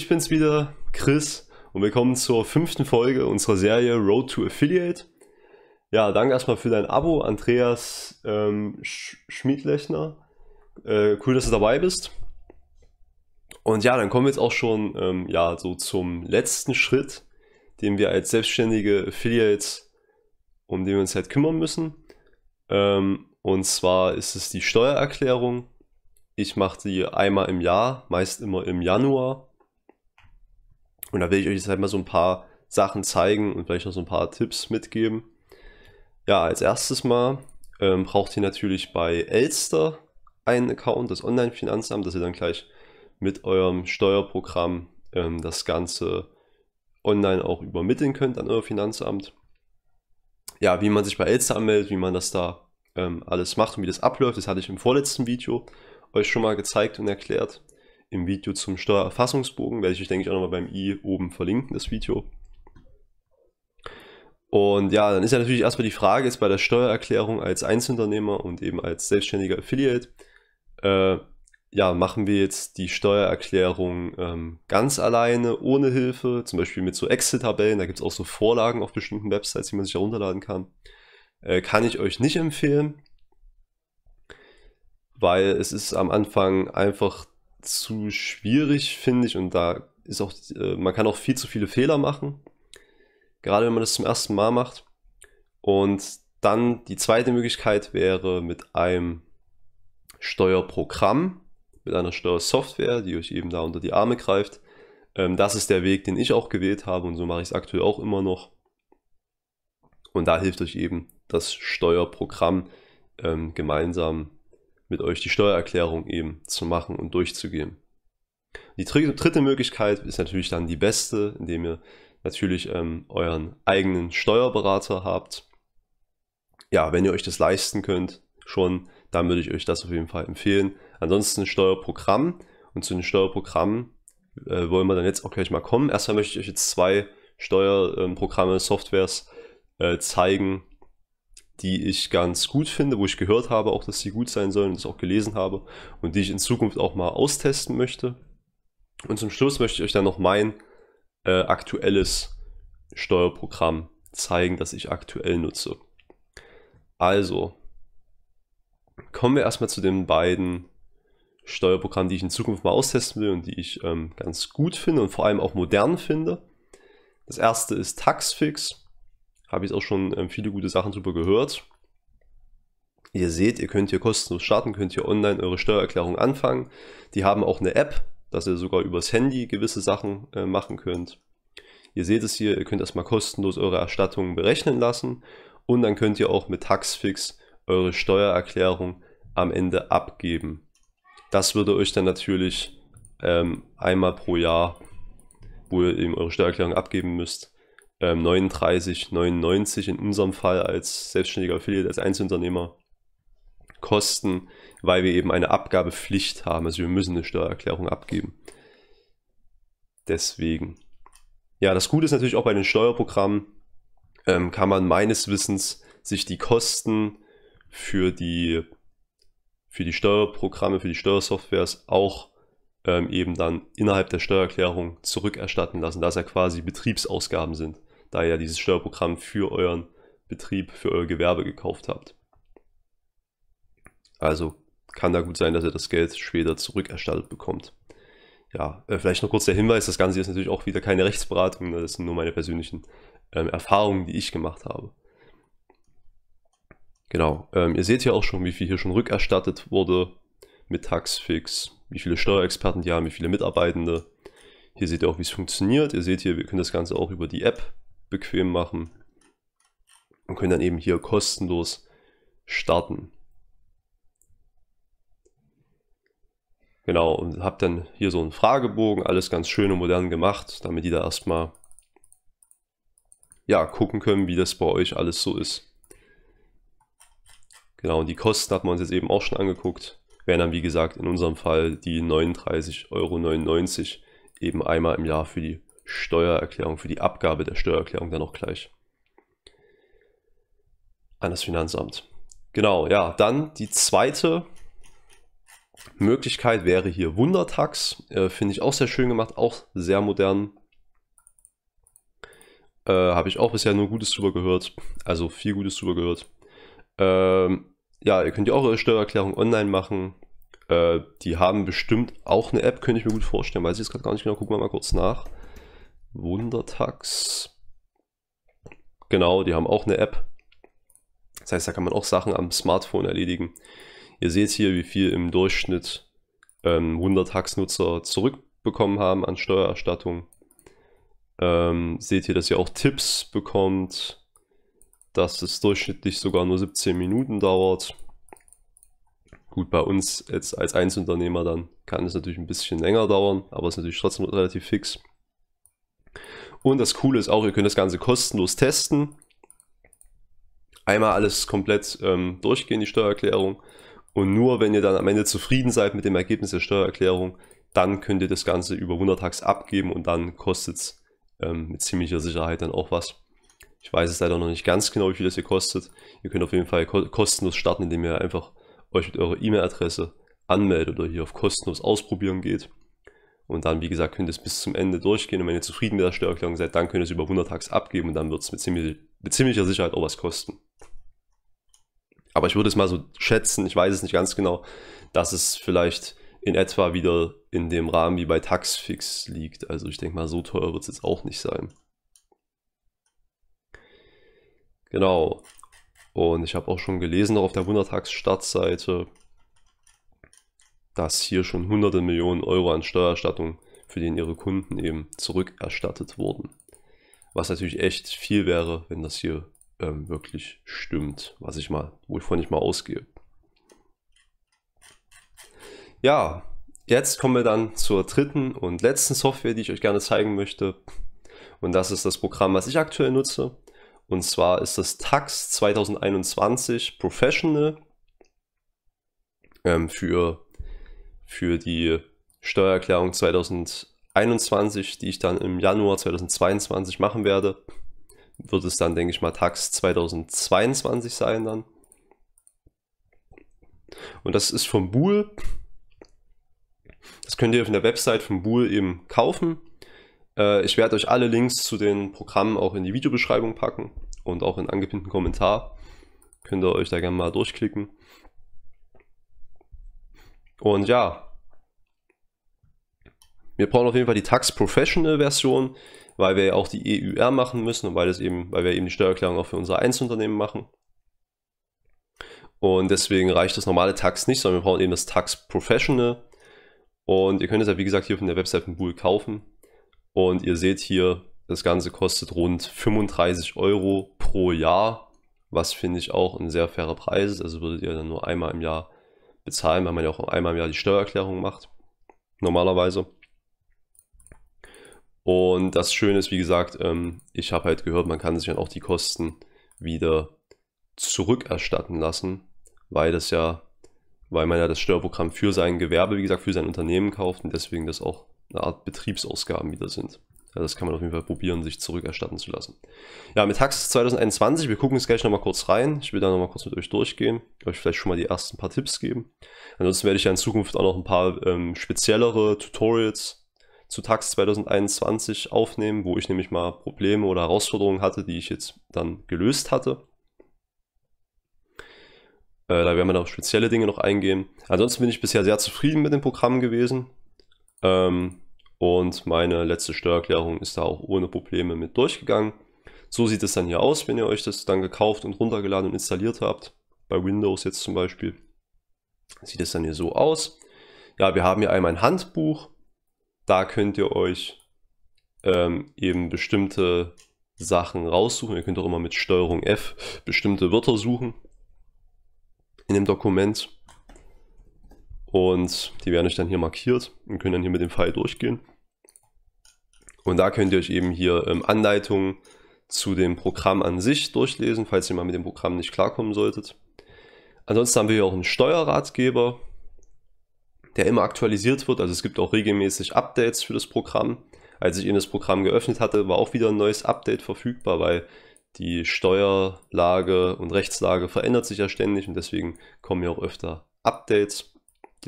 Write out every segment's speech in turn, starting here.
ich bin's wieder, Chris, und willkommen zur fünften Folge unserer Serie Road to Affiliate. Ja, danke erstmal für dein Abo, Andreas ähm, Sch Schmiedlechner. Äh, cool, dass du dabei bist. Und ja, dann kommen wir jetzt auch schon ähm, ja, so zum letzten Schritt, den wir als selbstständige Affiliates, um den wir uns halt kümmern müssen. Ähm, und zwar ist es die Steuererklärung. Ich mache die einmal im Jahr, meist immer im Januar. Und da will ich euch jetzt halt mal so ein paar Sachen zeigen und vielleicht auch so ein paar Tipps mitgeben. Ja, als erstes mal ähm, braucht ihr natürlich bei Elster einen Account, das Online-Finanzamt, dass ihr dann gleich mit eurem Steuerprogramm ähm, das Ganze online auch übermitteln könnt an euer Finanzamt. Ja, wie man sich bei Elster anmeldet, wie man das da ähm, alles macht und wie das abläuft, das hatte ich im vorletzten Video euch schon mal gezeigt und erklärt im Video zum Steuererfassungsbogen, werde ich euch, denke ich, auch nochmal beim i oben verlinken, das Video. Und ja, dann ist ja natürlich erstmal die Frage, ist bei der Steuererklärung als Einzelunternehmer und eben als selbstständiger Affiliate, äh, ja, machen wir jetzt die Steuererklärung ähm, ganz alleine, ohne Hilfe, zum Beispiel mit so Excel-Tabellen, da gibt es auch so Vorlagen auf bestimmten Websites, die man sich herunterladen kann, äh, kann ich euch nicht empfehlen, weil es ist am Anfang einfach zu schwierig, finde ich, und da ist auch, äh, man kann auch viel zu viele Fehler machen, gerade wenn man das zum ersten Mal macht. Und dann die zweite Möglichkeit wäre mit einem Steuerprogramm, mit einer Steuersoftware, die euch eben da unter die Arme greift. Ähm, das ist der Weg, den ich auch gewählt habe und so mache ich es aktuell auch immer noch. Und da hilft euch eben das Steuerprogramm ähm, gemeinsam mit euch die Steuererklärung eben zu machen und durchzugehen. Die dritte Möglichkeit ist natürlich dann die beste, indem ihr natürlich ähm, euren eigenen Steuerberater habt. Ja, wenn ihr euch das leisten könnt, schon, dann würde ich euch das auf jeden Fall empfehlen. Ansonsten Steuerprogramm und zu den Steuerprogrammen äh, wollen wir dann jetzt auch gleich mal kommen. Erstmal möchte ich euch jetzt zwei Steuerprogramme, Softwares äh, zeigen, die ich ganz gut finde, wo ich gehört habe, auch dass sie gut sein sollen und das auch gelesen habe und die ich in Zukunft auch mal austesten möchte. Und zum Schluss möchte ich euch dann noch mein äh, aktuelles Steuerprogramm zeigen, das ich aktuell nutze. Also, kommen wir erstmal zu den beiden Steuerprogrammen, die ich in Zukunft mal austesten will und die ich ähm, ganz gut finde und vor allem auch modern finde. Das erste ist Taxfix. Habe ich auch schon ähm, viele gute Sachen darüber gehört. Ihr seht, ihr könnt hier kostenlos starten, könnt hier online eure Steuererklärung anfangen. Die haben auch eine App, dass ihr sogar übers Handy gewisse Sachen äh, machen könnt. Ihr seht es hier, ihr könnt erstmal kostenlos eure Erstattungen berechnen lassen und dann könnt ihr auch mit Taxfix eure Steuererklärung am Ende abgeben. Das würde euch dann natürlich ähm, einmal pro Jahr, wo ihr eben eure Steuererklärung abgeben müsst, ähm, 39,99 in unserem Fall als selbstständiger Affiliate, als Einzelunternehmer kosten, weil wir eben eine Abgabepflicht haben. Also wir müssen eine Steuererklärung abgeben. Deswegen. Ja, das Gute ist natürlich auch bei den Steuerprogrammen, ähm, kann man meines Wissens sich die Kosten für die, für die Steuerprogramme, für die Steuersoftwares auch ähm, eben dann innerhalb der Steuererklärung zurückerstatten lassen, dass er quasi Betriebsausgaben sind da ihr ja dieses Steuerprogramm für euren Betrieb, für euer Gewerbe gekauft habt. Also kann da gut sein, dass ihr das Geld später zurückerstattet bekommt. Ja, äh, vielleicht noch kurz der Hinweis, das Ganze ist natürlich auch wieder keine Rechtsberatung, ne? das sind nur meine persönlichen ähm, Erfahrungen, die ich gemacht habe. Genau, ähm, ihr seht hier auch schon, wie viel hier schon rückerstattet wurde mit Taxfix, wie viele Steuerexperten die haben, wie viele Mitarbeitende. Hier seht ihr auch, wie es funktioniert. Ihr seht hier, wir können das Ganze auch über die App bequem machen und können dann eben hier kostenlos starten. Genau, und habe dann hier so einen Fragebogen, alles ganz schön und modern gemacht, damit die da erstmal ja, gucken können, wie das bei euch alles so ist. Genau, und die Kosten hat man uns jetzt eben auch schon angeguckt. Wären dann, wie gesagt, in unserem Fall die 39,99 Euro eben einmal im Jahr für die Steuererklärung, für die Abgabe der Steuererklärung dann auch gleich an das Finanzamt. Genau, ja, dann die zweite Möglichkeit wäre hier Wundertax. Äh, Finde ich auch sehr schön gemacht, auch sehr modern. Äh, Habe ich auch bisher nur Gutes drüber gehört. Also viel Gutes drüber gehört. Ähm, ja, ihr könnt ja auch eure Steuererklärung online machen. Äh, die haben bestimmt auch eine App, könnte ich mir gut vorstellen. Weiß ich jetzt gerade gar nicht genau. Gucken wir mal kurz nach. Wundertax. Genau, die haben auch eine App. Das heißt, da kann man auch Sachen am Smartphone erledigen. Ihr seht hier, wie viel im Durchschnitt ähm, 100 nutzer zurückbekommen haben an Steuererstattung. Ähm, seht ihr, dass ihr auch Tipps bekommt, dass es durchschnittlich sogar nur 17 Minuten dauert. Gut, bei uns jetzt als Einzelunternehmer dann kann es natürlich ein bisschen länger dauern, aber es ist natürlich trotzdem relativ fix. Und das Coole ist auch, ihr könnt das Ganze kostenlos testen. Einmal alles komplett ähm, durchgehen, die Steuererklärung. Und nur wenn ihr dann am Ende zufrieden seid mit dem Ergebnis der Steuererklärung, dann könnt ihr das Ganze über 100 Tags abgeben und dann kostet es ähm, mit ziemlicher Sicherheit dann auch was. Ich weiß es leider noch nicht ganz genau, wie viel das hier kostet. Ihr könnt auf jeden Fall ko kostenlos starten, indem ihr einfach euch mit eurer E-Mail-Adresse anmeldet oder hier auf kostenlos ausprobieren geht. Und dann, wie gesagt, könnt ihr es bis zum Ende durchgehen. Und wenn ihr zufrieden mit der Steuererklärung seid, dann könnt ihr es über 100 Tags abgeben und dann wird es mit, ziemlich, mit ziemlicher Sicherheit auch was kosten. Aber ich würde es mal so schätzen, ich weiß es nicht ganz genau, dass es vielleicht in etwa wieder in dem Rahmen wie bei Taxfix liegt. Also ich denke mal, so teuer wird es jetzt auch nicht sein. Genau. Und ich habe auch schon gelesen, noch auf der 100-Tags-Startseite, dass hier schon hunderte Millionen Euro an Steuererstattung für den ihre Kunden eben zurückerstattet wurden. Was natürlich echt viel wäre, wenn das hier ähm, wirklich stimmt, was ich mal, wovon ich mal ausgehe. Ja, jetzt kommen wir dann zur dritten und letzten Software, die ich euch gerne zeigen möchte. Und das ist das Programm, was ich aktuell nutze. Und zwar ist das Tax 2021 Professional ähm, für für die Steuererklärung 2021, die ich dann im Januar 2022 machen werde, wird es dann, denke ich mal, Tax 2022 sein dann. Und das ist vom Buhl. Das könnt ihr auf der Website vom Buhl eben kaufen. Äh, ich werde euch alle Links zu den Programmen auch in die Videobeschreibung packen und auch in angepinnten Kommentar. Könnt ihr euch da gerne mal durchklicken. Und ja, wir brauchen auf jeden Fall die Tax Professional Version, weil wir ja auch die EUR machen müssen und weil, das eben, weil wir eben die Steuererklärung auch für unser Einzelunternehmen machen. Und deswegen reicht das normale Tax nicht, sondern wir brauchen eben das Tax Professional. Und ihr könnt es ja wie gesagt hier von der Website von Google kaufen. Und ihr seht hier, das Ganze kostet rund 35 Euro pro Jahr, was finde ich auch ein sehr fairer Preis ist. Also würdet ihr dann nur einmal im Jahr bezahlen, weil man ja auch einmal im Jahr die Steuererklärung macht, normalerweise. Und das Schöne ist, wie gesagt, ähm, ich habe halt gehört, man kann sich dann auch die Kosten wieder zurückerstatten lassen, weil das ja, weil man ja das Steuerprogramm für sein Gewerbe, wie gesagt, für sein Unternehmen kauft und deswegen das auch eine Art Betriebsausgaben wieder sind. Also das kann man auf jeden Fall probieren, sich zurückerstatten zu lassen. Ja, mit Hax 2021, wir gucken jetzt gleich nochmal kurz rein. Ich will da nochmal kurz mit euch durchgehen, euch vielleicht schon mal die ersten paar Tipps geben. Ansonsten werde ich ja in Zukunft auch noch ein paar ähm, speziellere Tutorials zu Tax 2021 aufnehmen, wo ich nämlich mal Probleme oder Herausforderungen hatte, die ich jetzt dann gelöst hatte. Äh, da werden wir noch spezielle Dinge noch eingehen. Ansonsten bin ich bisher sehr zufrieden mit dem Programm gewesen. Ähm, und meine letzte Steuererklärung ist da auch ohne Probleme mit durchgegangen. So sieht es dann hier aus, wenn ihr euch das dann gekauft und runtergeladen und installiert habt. Bei Windows jetzt zum Beispiel sieht es dann hier so aus. Ja, wir haben hier einmal ein Handbuch. Da könnt ihr euch ähm, eben bestimmte Sachen raussuchen. Ihr könnt auch immer mit Steuerung F bestimmte Wörter suchen in dem Dokument. Und die werden euch dann hier markiert und können dann hier mit dem Pfeil durchgehen. Und da könnt ihr euch eben hier ähm, Anleitungen zu dem Programm an sich durchlesen, falls ihr mal mit dem Programm nicht klarkommen solltet. Ansonsten haben wir hier auch einen Steuerratgeber, der immer aktualisiert wird. Also es gibt auch regelmäßig Updates für das Programm. Als ich eben das Programm geöffnet hatte, war auch wieder ein neues Update verfügbar, weil die Steuerlage und Rechtslage verändert sich ja ständig und deswegen kommen hier auch öfter Updates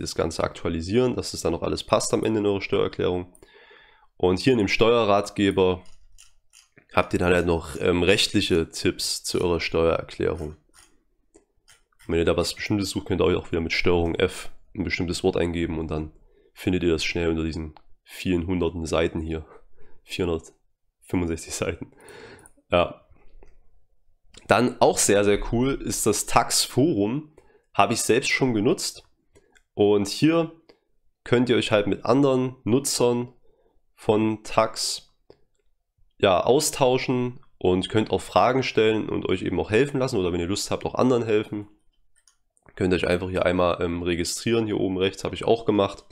das Ganze aktualisieren, dass es dann noch alles passt am Ende in eurer Steuererklärung. Und hier in dem Steuerratgeber habt ihr dann halt noch ähm, rechtliche Tipps zu eurer Steuererklärung. Und wenn ihr da was Bestimmtes sucht, könnt ihr euch auch wieder mit Steuerung F ein bestimmtes Wort eingeben und dann findet ihr das schnell unter diesen vielen hunderten Seiten hier. 465 Seiten. Ja. Dann auch sehr, sehr cool ist das Tax Forum. Habe ich selbst schon genutzt. Und hier könnt ihr euch halt mit anderen Nutzern von Tax ja, austauschen und könnt auch Fragen stellen und euch eben auch helfen lassen oder wenn ihr Lust habt, auch anderen helfen. Könnt ihr euch einfach hier einmal ähm, registrieren. Hier oben rechts habe ich auch gemacht.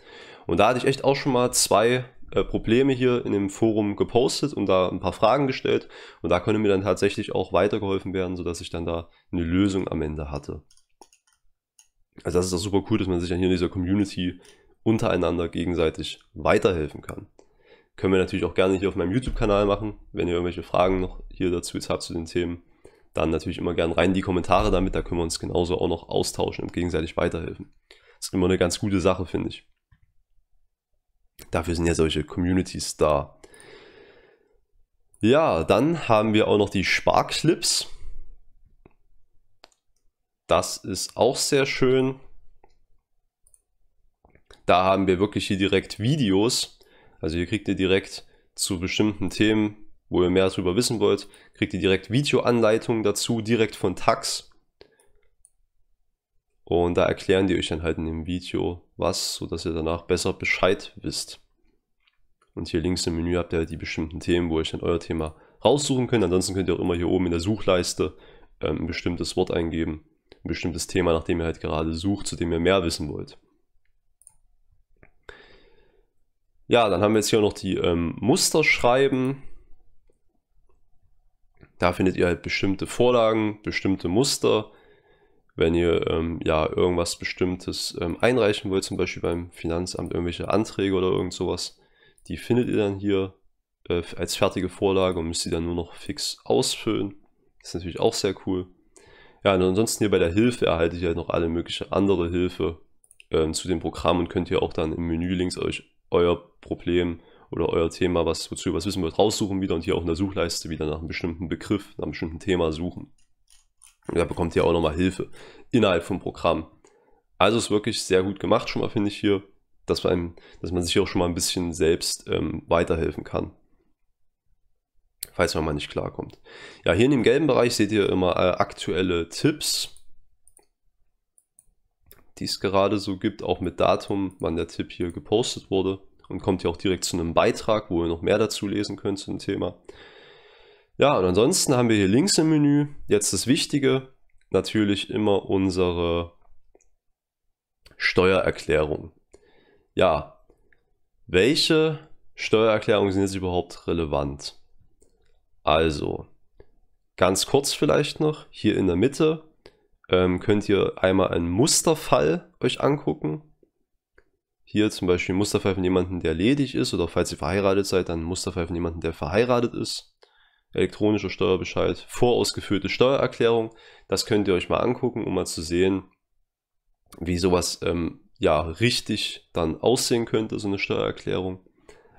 Und da hatte ich echt auch schon mal zwei äh, Probleme hier in dem Forum gepostet und da ein paar Fragen gestellt. Und da konnte mir dann tatsächlich auch weitergeholfen werden, sodass ich dann da eine Lösung am Ende hatte. Also das ist auch super cool, dass man sich ja hier in dieser Community untereinander gegenseitig weiterhelfen kann. Können wir natürlich auch gerne hier auf meinem YouTube-Kanal machen. Wenn ihr irgendwelche Fragen noch hier dazu jetzt habt zu den Themen, dann natürlich immer gerne rein in die Kommentare damit. Da können wir uns genauso auch noch austauschen und gegenseitig weiterhelfen. Das ist immer eine ganz gute Sache, finde ich. Dafür sind ja solche Communities da. Ja, dann haben wir auch noch die Sparkclips. Das ist auch sehr schön. Da haben wir wirklich hier direkt Videos. Also hier kriegt ihr direkt zu bestimmten Themen, wo ihr mehr darüber wissen wollt, kriegt ihr direkt Videoanleitungen dazu, direkt von Tax. Und da erklären die euch dann halt in dem Video was, sodass ihr danach besser Bescheid wisst. Und hier links im Menü habt ihr halt die bestimmten Themen, wo ihr euch dann euer Thema raussuchen könnt. Ansonsten könnt ihr auch immer hier oben in der Suchleiste ähm, ein bestimmtes Wort eingeben ein bestimmtes Thema, nach dem ihr halt gerade sucht, zu dem ihr mehr wissen wollt. Ja, dann haben wir jetzt hier noch die ähm, schreiben. Da findet ihr halt bestimmte Vorlagen, bestimmte Muster. Wenn ihr ähm, ja irgendwas Bestimmtes ähm, einreichen wollt, zum Beispiel beim Finanzamt irgendwelche Anträge oder irgend sowas, die findet ihr dann hier äh, als fertige Vorlage und müsst die dann nur noch fix ausfüllen. Das ist natürlich auch sehr cool. Ja, und ansonsten hier bei der Hilfe erhaltet ihr halt noch alle mögliche andere Hilfe ähm, zu dem Programm und könnt ihr auch dann im Menü links euch euer Problem oder euer Thema, was, wozu ihr was wissen wollt, raussuchen wieder und hier auch in der Suchleiste wieder nach einem bestimmten Begriff, nach einem bestimmten Thema suchen. Und da bekommt ihr auch nochmal Hilfe innerhalb vom Programm. Also ist wirklich sehr gut gemacht schon mal, finde ich hier, dass, einem, dass man sich hier auch schon mal ein bisschen selbst ähm, weiterhelfen kann falls man mal nicht klarkommt. Ja, hier in dem gelben Bereich seht ihr immer äh, aktuelle Tipps, die es gerade so gibt, auch mit Datum, wann der Tipp hier gepostet wurde. Und kommt hier auch direkt zu einem Beitrag, wo ihr noch mehr dazu lesen könnt zum Thema. Ja, und ansonsten haben wir hier links im Menü jetzt das Wichtige, natürlich immer unsere Steuererklärung. Ja, welche Steuererklärungen sind jetzt überhaupt relevant? Also, ganz kurz vielleicht noch, hier in der Mitte ähm, könnt ihr einmal einen Musterfall euch angucken. Hier zum Beispiel ein Musterfall von jemandem, der ledig ist, oder falls ihr verheiratet seid, dann ein Musterfall von jemandem, der verheiratet ist. Elektronischer Steuerbescheid, vorausgefüllte Steuererklärung. Das könnt ihr euch mal angucken, um mal zu sehen, wie sowas ähm, ja richtig dann aussehen könnte, so eine Steuererklärung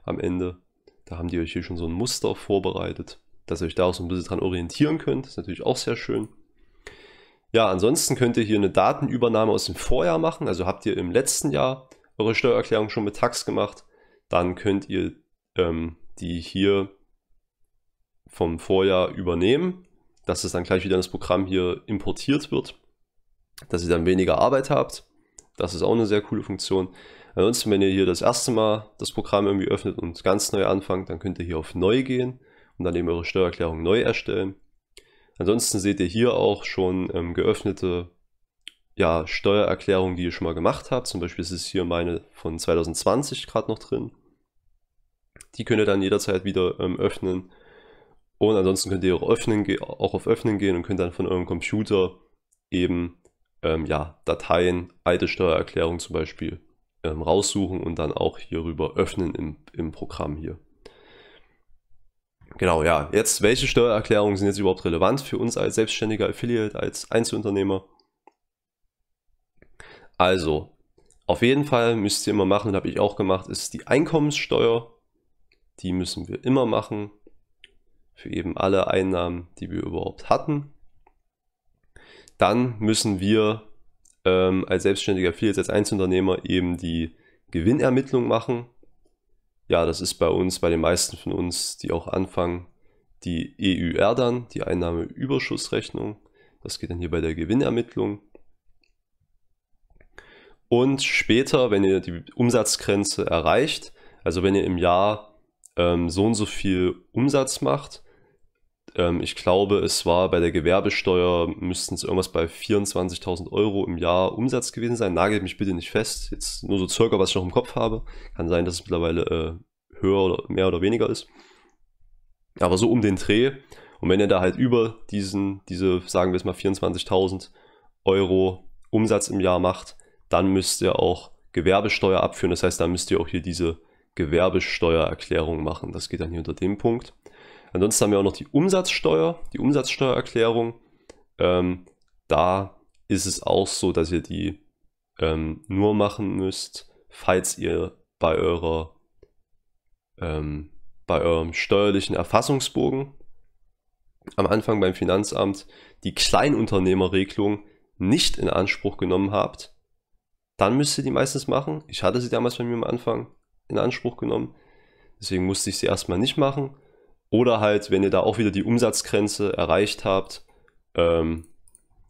am Ende. Da haben die euch hier schon so ein Muster vorbereitet dass ihr euch da auch so ein bisschen dran orientieren könnt. Das Ist natürlich auch sehr schön. Ja, ansonsten könnt ihr hier eine Datenübernahme aus dem Vorjahr machen. Also habt ihr im letzten Jahr eure Steuererklärung schon mit Tax gemacht, dann könnt ihr ähm, die hier vom Vorjahr übernehmen, dass es dann gleich wieder in das Programm hier importiert wird, dass ihr dann weniger Arbeit habt. Das ist auch eine sehr coole Funktion. Ansonsten, wenn ihr hier das erste Mal das Programm irgendwie öffnet und ganz neu anfangt, dann könnt ihr hier auf Neu gehen und dann eben eure Steuererklärung neu erstellen. Ansonsten seht ihr hier auch schon ähm, geöffnete ja, Steuererklärungen, die ihr schon mal gemacht habt. Zum Beispiel ist es hier meine von 2020 gerade noch drin. Die könnt ihr dann jederzeit wieder ähm, öffnen. Und ansonsten könnt ihr auch, öffnen, auch auf Öffnen gehen und könnt dann von eurem Computer eben ähm, ja, Dateien, alte Steuererklärung zum Beispiel ähm, raussuchen und dann auch hierüber öffnen im, im Programm hier. Genau, ja. Jetzt, welche Steuererklärungen sind jetzt überhaupt relevant für uns als selbstständiger Affiliate, als Einzelunternehmer? Also, auf jeden Fall müsst ihr immer machen, habe ich auch gemacht, ist die Einkommenssteuer. Die müssen wir immer machen für eben alle Einnahmen, die wir überhaupt hatten. Dann müssen wir ähm, als selbstständiger Affiliate, als Einzelunternehmer eben die Gewinnermittlung machen. Ja, das ist bei uns, bei den meisten von uns, die auch anfangen, die EUR dann, die Einnahmeüberschussrechnung. Das geht dann hier bei der Gewinnermittlung. Und später, wenn ihr die Umsatzgrenze erreicht, also wenn ihr im Jahr ähm, so und so viel Umsatz macht, ähm, ich glaube, es war bei der Gewerbesteuer, müssten es irgendwas bei 24.000 Euro im Jahr Umsatz gewesen sein. Nagelt mich bitte nicht fest. Jetzt nur so circa, was ich noch im Kopf habe. Kann sein, dass es mittlerweile äh, höher oder mehr oder weniger ist. Aber so um den Dreh. Und wenn ihr da halt über diesen, diese, sagen wir es mal, 24.000 Euro Umsatz im Jahr macht, dann müsst ihr auch Gewerbesteuer abführen. Das heißt, dann müsst ihr auch hier diese Gewerbesteuererklärung machen. Das geht dann hier unter dem Punkt. Ansonsten haben wir auch noch die Umsatzsteuer, die Umsatzsteuererklärung. Ähm, da ist es auch so, dass ihr die ähm, nur machen müsst, falls ihr bei eurer ähm, bei eurem steuerlichen Erfassungsbogen am Anfang beim Finanzamt die Kleinunternehmerregelung nicht in Anspruch genommen habt, dann müsst ihr die meistens machen. Ich hatte sie damals bei mir am Anfang in Anspruch genommen, deswegen musste ich sie erstmal nicht machen. Oder halt, wenn ihr da auch wieder die Umsatzgrenze erreicht habt, ähm,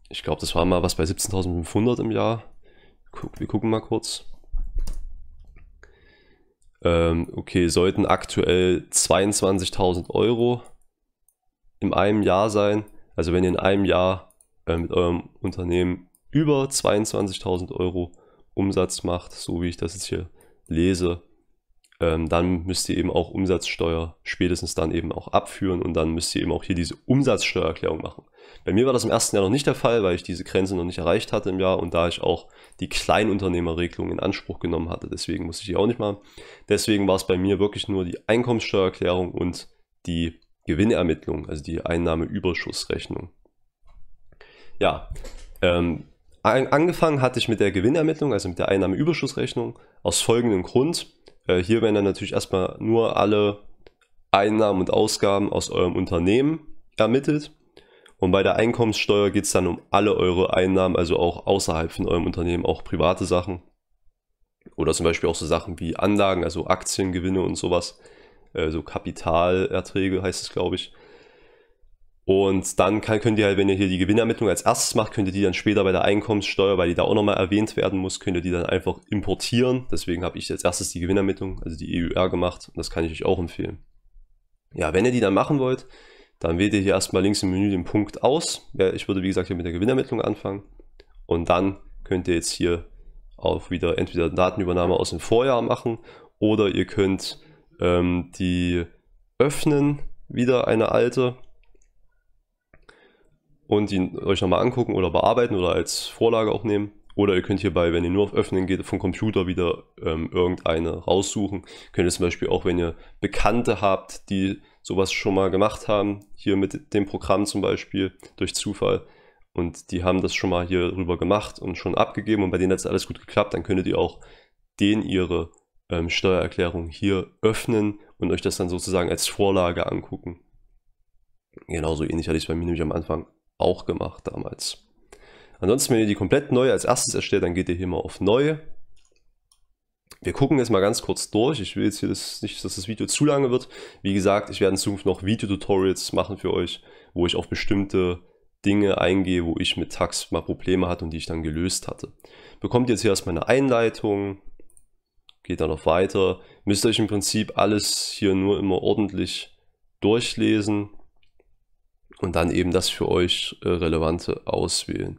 ich glaube, das war mal was bei 17.500 im Jahr. Guck, wir gucken mal kurz. Ähm, okay, sollten aktuell 22.000 Euro in einem Jahr sein. Also wenn ihr in einem Jahr äh, mit eurem Unternehmen über 22.000 Euro Umsatz macht, so wie ich das jetzt hier lese, ähm, dann müsst ihr eben auch Umsatzsteuer spätestens dann eben auch abführen und dann müsst ihr eben auch hier diese Umsatzsteuererklärung machen. Bei mir war das im ersten Jahr noch nicht der Fall, weil ich diese Grenze noch nicht erreicht hatte im Jahr und da ich auch die Kleinunternehmerregelung in Anspruch genommen hatte. Deswegen musste ich die auch nicht machen. Deswegen war es bei mir wirklich nur die Einkommensteuererklärung und die Gewinnermittlung, also die Einnahmeüberschussrechnung. Ja, ähm, angefangen hatte ich mit der Gewinnermittlung, also mit der Einnahmeüberschussrechnung, aus folgendem Grund. Äh, hier werden dann natürlich erstmal nur alle Einnahmen und Ausgaben aus eurem Unternehmen ermittelt. Und bei der Einkommenssteuer geht es dann um alle eure Einnahmen, also auch außerhalb von eurem Unternehmen, auch private Sachen. Oder zum Beispiel auch so Sachen wie Anlagen, also Aktiengewinne und sowas. Äh, so also Kapitalerträge heißt es, glaube ich. Und dann kann, könnt ihr halt, wenn ihr hier die Gewinnermittlung als erstes macht, könnt ihr die dann später bei der Einkommenssteuer, weil die da auch nochmal erwähnt werden muss, könnt ihr die dann einfach importieren. Deswegen habe ich als erstes die Gewinnermittlung, also die EUR gemacht und das kann ich euch auch empfehlen. Ja, wenn ihr die dann machen wollt, dann wählt ihr hier erstmal links im Menü den Punkt aus. ich würde wie gesagt hier mit der Gewinnermittlung anfangen und dann könnt ihr jetzt hier auch wieder entweder Datenübernahme aus dem Vorjahr machen oder ihr könnt ähm, die öffnen, wieder eine alte und ihn euch nochmal angucken oder bearbeiten oder als Vorlage auch nehmen. Oder ihr könnt hierbei, wenn ihr nur auf Öffnen geht, vom Computer wieder ähm, irgendeine raussuchen. Könnt ihr zum Beispiel auch, wenn ihr Bekannte habt, die sowas schon mal gemacht haben, hier mit dem Programm zum Beispiel durch Zufall, und die haben das schon mal hier rüber gemacht und schon abgegeben und bei denen hat es alles gut geklappt, dann könntet ihr auch den ihre ähm, Steuererklärung hier öffnen und euch das dann sozusagen als Vorlage angucken. Genauso ähnlich hatte ich es bei mir nämlich am Anfang auch gemacht damals. Ansonsten, wenn ihr die komplett neu als erstes erstellt, dann geht ihr hier mal auf Neu. Wir gucken jetzt mal ganz kurz durch. Ich will jetzt hier das nicht, dass das Video zu lange wird. Wie gesagt, ich werde in Zukunft noch Video-Tutorials machen für euch, wo ich auf bestimmte Dinge eingehe, wo ich mit Tax mal Probleme hatte und die ich dann gelöst hatte. Bekommt jetzt hier erstmal eine Einleitung, geht dann noch weiter. Müsst euch im Prinzip alles hier nur immer ordentlich durchlesen und dann eben das für euch äh, Relevante auswählen.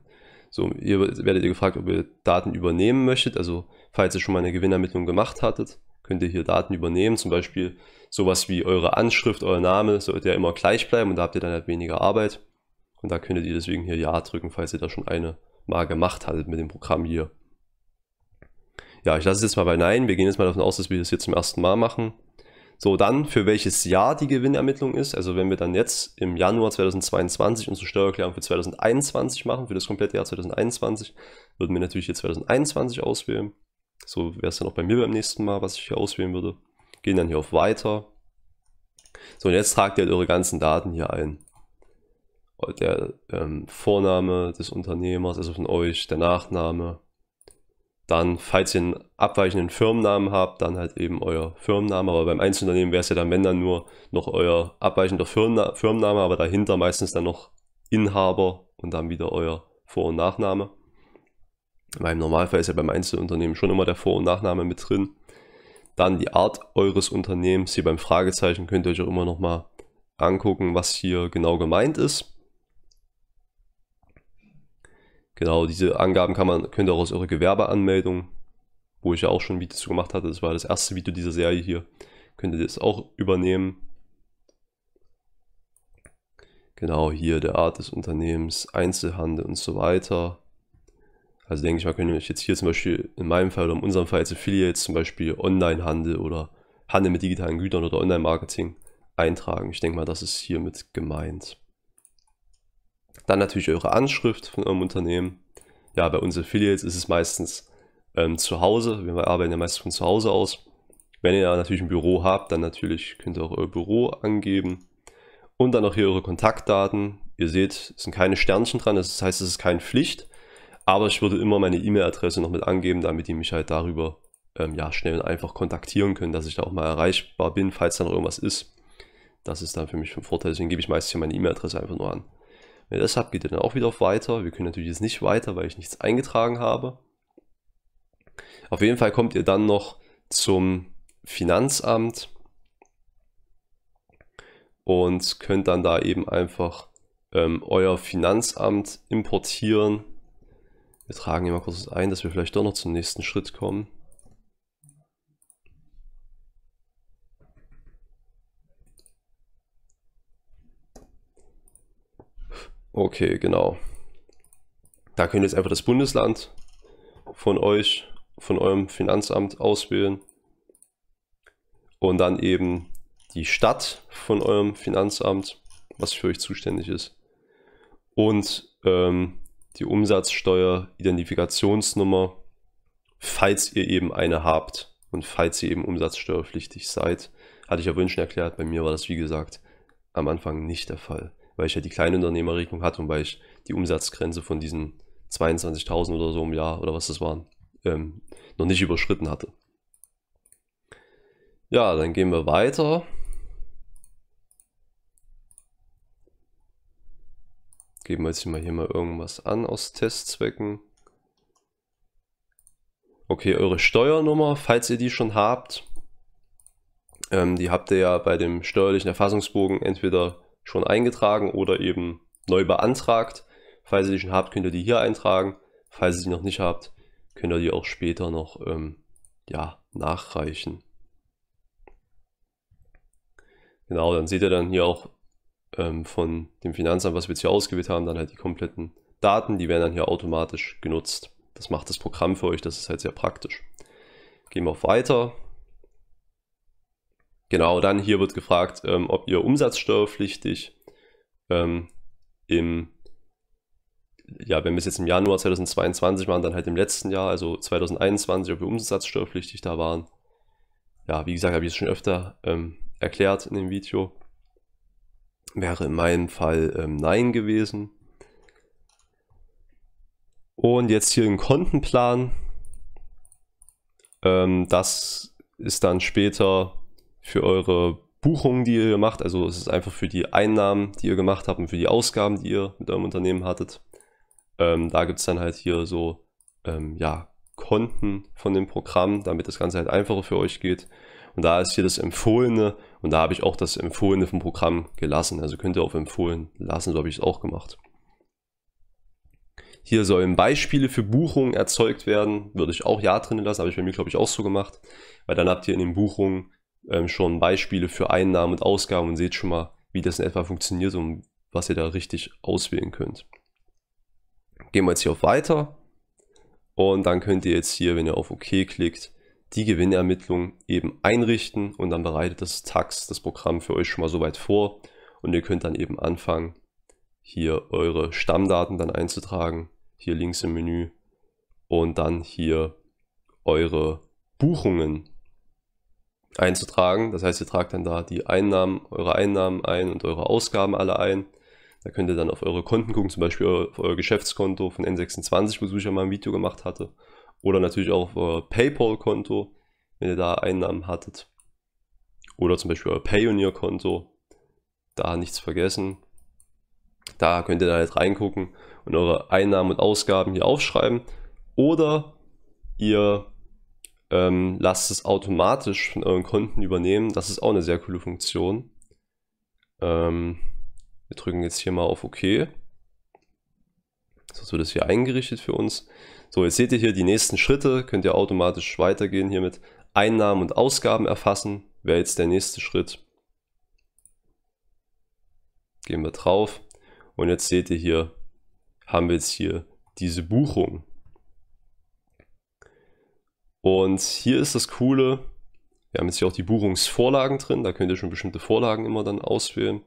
So, ihr werdet ihr gefragt, ob ihr Daten übernehmen möchtet. Also, falls ihr schon mal eine Gewinnermittlung gemacht hattet, könnt ihr hier Daten übernehmen. Zum Beispiel sowas wie eure Anschrift, euer Name sollte ja immer gleich bleiben und da habt ihr dann halt weniger Arbeit. Und da könntet ihr deswegen hier Ja drücken, falls ihr da schon eine mal gemacht hattet mit dem Programm hier. Ja, ich lasse es jetzt mal bei Nein. Wir gehen jetzt mal davon aus, dass wir das hier zum ersten Mal machen. So, dann für welches Jahr die Gewinnermittlung ist. Also wenn wir dann jetzt im Januar 2022 unsere Steuererklärung für 2021 machen, für das komplette Jahr 2021, würden wir natürlich hier 2021 auswählen. So wäre es dann auch bei mir beim nächsten Mal, was ich hier auswählen würde. Gehen dann hier auf Weiter. So, und jetzt tragt ihr halt eure ganzen Daten hier ein. Der ähm, Vorname des Unternehmers, also von euch, der Nachname, dann, falls ihr einen abweichenden Firmennamen habt, dann halt eben euer Firmenname. Aber beim Einzelunternehmen wäre es ja dann, wenn dann nur noch euer abweichender Firmenname, aber dahinter meistens dann noch Inhaber und dann wieder euer Vor- und Nachname. Weil im Normalfall ist ja beim Einzelunternehmen schon immer der Vor- und Nachname mit drin. Dann die Art eures Unternehmens. Hier beim Fragezeichen könnt ihr euch auch immer nochmal angucken, was hier genau gemeint ist. Genau, diese Angaben kann man, könnt ihr auch aus eurer Gewerbeanmeldung, wo ich ja auch schon ein Video zu gemacht hatte, das war das erste Video dieser Serie hier, könnt ihr das auch übernehmen. Genau, hier der Art des Unternehmens, Einzelhandel und so weiter. Also denke ich mal, könnt ihr euch jetzt hier zum Beispiel in meinem Fall oder in unserem Fall als Affiliate zum Beispiel Onlinehandel oder Handel mit digitalen Gütern oder Online-Marketing eintragen. Ich denke mal, das ist hiermit gemeint. Dann natürlich eure Anschrift von eurem Unternehmen. Ja, bei uns Affiliates ist es meistens ähm, zu Hause. Wir arbeiten ja meistens von zu Hause aus. Wenn ihr natürlich ein Büro habt, dann natürlich könnt ihr auch euer Büro angeben. Und dann auch hier eure Kontaktdaten. Ihr seht, es sind keine Sternchen dran, das heißt, es ist keine Pflicht. Aber ich würde immer meine E-Mail-Adresse noch mit angeben, damit die mich halt darüber ähm, ja, schnell und einfach kontaktieren können, dass ich da auch mal erreichbar bin, falls da noch irgendwas ist. Das ist dann für mich von Vorteil. Deswegen gebe ich meistens hier meine E-Mail-Adresse einfach nur an. Wenn ihr geht ihr dann auch wieder auf Weiter. Wir können natürlich jetzt nicht weiter, weil ich nichts eingetragen habe. Auf jeden Fall kommt ihr dann noch zum Finanzamt und könnt dann da eben einfach ähm, euer Finanzamt importieren. Wir tragen hier mal kurz ein, dass wir vielleicht doch noch zum nächsten Schritt kommen. Okay, genau. Da könnt ihr jetzt einfach das Bundesland von euch, von eurem Finanzamt auswählen. Und dann eben die Stadt von eurem Finanzamt, was für euch zuständig ist. Und ähm, die Umsatzsteuer-Identifikationsnummer, falls ihr eben eine habt und falls ihr eben umsatzsteuerpflichtig seid. Hatte ich ja Wünschen erklärt, bei mir war das wie gesagt am Anfang nicht der Fall weil ich ja die Kleinunternehmerregelung hatte und weil ich die Umsatzgrenze von diesen 22.000 oder so im Jahr oder was das waren, ähm, noch nicht überschritten hatte. Ja, dann gehen wir weiter. Geben wir jetzt mal hier mal irgendwas an aus Testzwecken. Okay, eure Steuernummer, falls ihr die schon habt. Ähm, die habt ihr ja bei dem steuerlichen Erfassungsbogen entweder schon eingetragen oder eben neu beantragt. Falls ihr die schon habt, könnt ihr die hier eintragen. Falls ihr die noch nicht habt, könnt ihr die auch später noch ähm, ja, nachreichen. Genau, dann seht ihr dann hier auch ähm, von dem Finanzamt, was wir jetzt hier ausgewählt haben, dann halt die kompletten Daten, die werden dann hier automatisch genutzt. Das macht das Programm für euch, das ist halt sehr praktisch. Gehen wir auf Weiter. Genau, dann hier wird gefragt, ähm, ob ihr umsatzsteuerpflichtig ähm, im, ja, wenn wir es jetzt im Januar 2022 waren, dann halt im letzten Jahr, also 2021, ob wir umsatzsteuerpflichtig da waren. Ja, wie gesagt, habe ich es schon öfter ähm, erklärt in dem Video. Wäre in meinem Fall ähm, Nein gewesen. Und jetzt hier ein Kontenplan. Ähm, das ist dann später für eure Buchungen, die ihr macht. Also es ist einfach für die Einnahmen, die ihr gemacht habt und für die Ausgaben, die ihr mit eurem Unternehmen hattet. Ähm, da gibt es dann halt hier so ähm, ja, Konten von dem Programm, damit das Ganze halt einfacher für euch geht. Und da ist hier das Empfohlene und da habe ich auch das Empfohlene vom Programm gelassen. Also könnt ihr auf Empfohlen lassen, so habe ich es auch gemacht. Hier sollen Beispiele für Buchungen erzeugt werden. Würde ich auch Ja drin lassen, habe ich bei mir, glaube ich, auch so gemacht. Weil dann habt ihr in den Buchungen ähm, schon Beispiele für Einnahmen und Ausgaben und seht schon mal, wie das in etwa funktioniert und was ihr da richtig auswählen könnt. Gehen wir jetzt hier auf Weiter und dann könnt ihr jetzt hier, wenn ihr auf OK klickt, die Gewinnermittlung eben einrichten und dann bereitet das Tax, das Programm für euch schon mal soweit vor und ihr könnt dann eben anfangen, hier eure Stammdaten dann einzutragen, hier links im Menü und dann hier eure Buchungen einzutragen. Das heißt, ihr tragt dann da die Einnahmen, eure Einnahmen ein und eure Ausgaben alle ein. Da könnt ihr dann auf eure Konten gucken, zum Beispiel auf euer Geschäftskonto von N26, wo ich ja mal ein Video gemacht hatte. Oder natürlich auch auf euer PayPal-Konto, wenn ihr da Einnahmen hattet. Oder zum Beispiel euer Payoneer-Konto. Da nichts vergessen. Da könnt ihr da jetzt halt reingucken und eure Einnahmen und Ausgaben hier aufschreiben. Oder ihr ähm, lasst es automatisch von euren Konten übernehmen. Das ist auch eine sehr coole Funktion. Ähm, wir drücken jetzt hier mal auf OK. So wird es hier eingerichtet für uns. So, jetzt seht ihr hier die nächsten Schritte. Könnt ihr automatisch weitergehen hier mit Einnahmen und Ausgaben erfassen. Wäre jetzt der nächste Schritt. Gehen wir drauf. Und jetzt seht ihr hier, haben wir jetzt hier diese Buchung. Und hier ist das Coole, wir haben jetzt hier auch die Buchungsvorlagen drin, da könnt ihr schon bestimmte Vorlagen immer dann auswählen.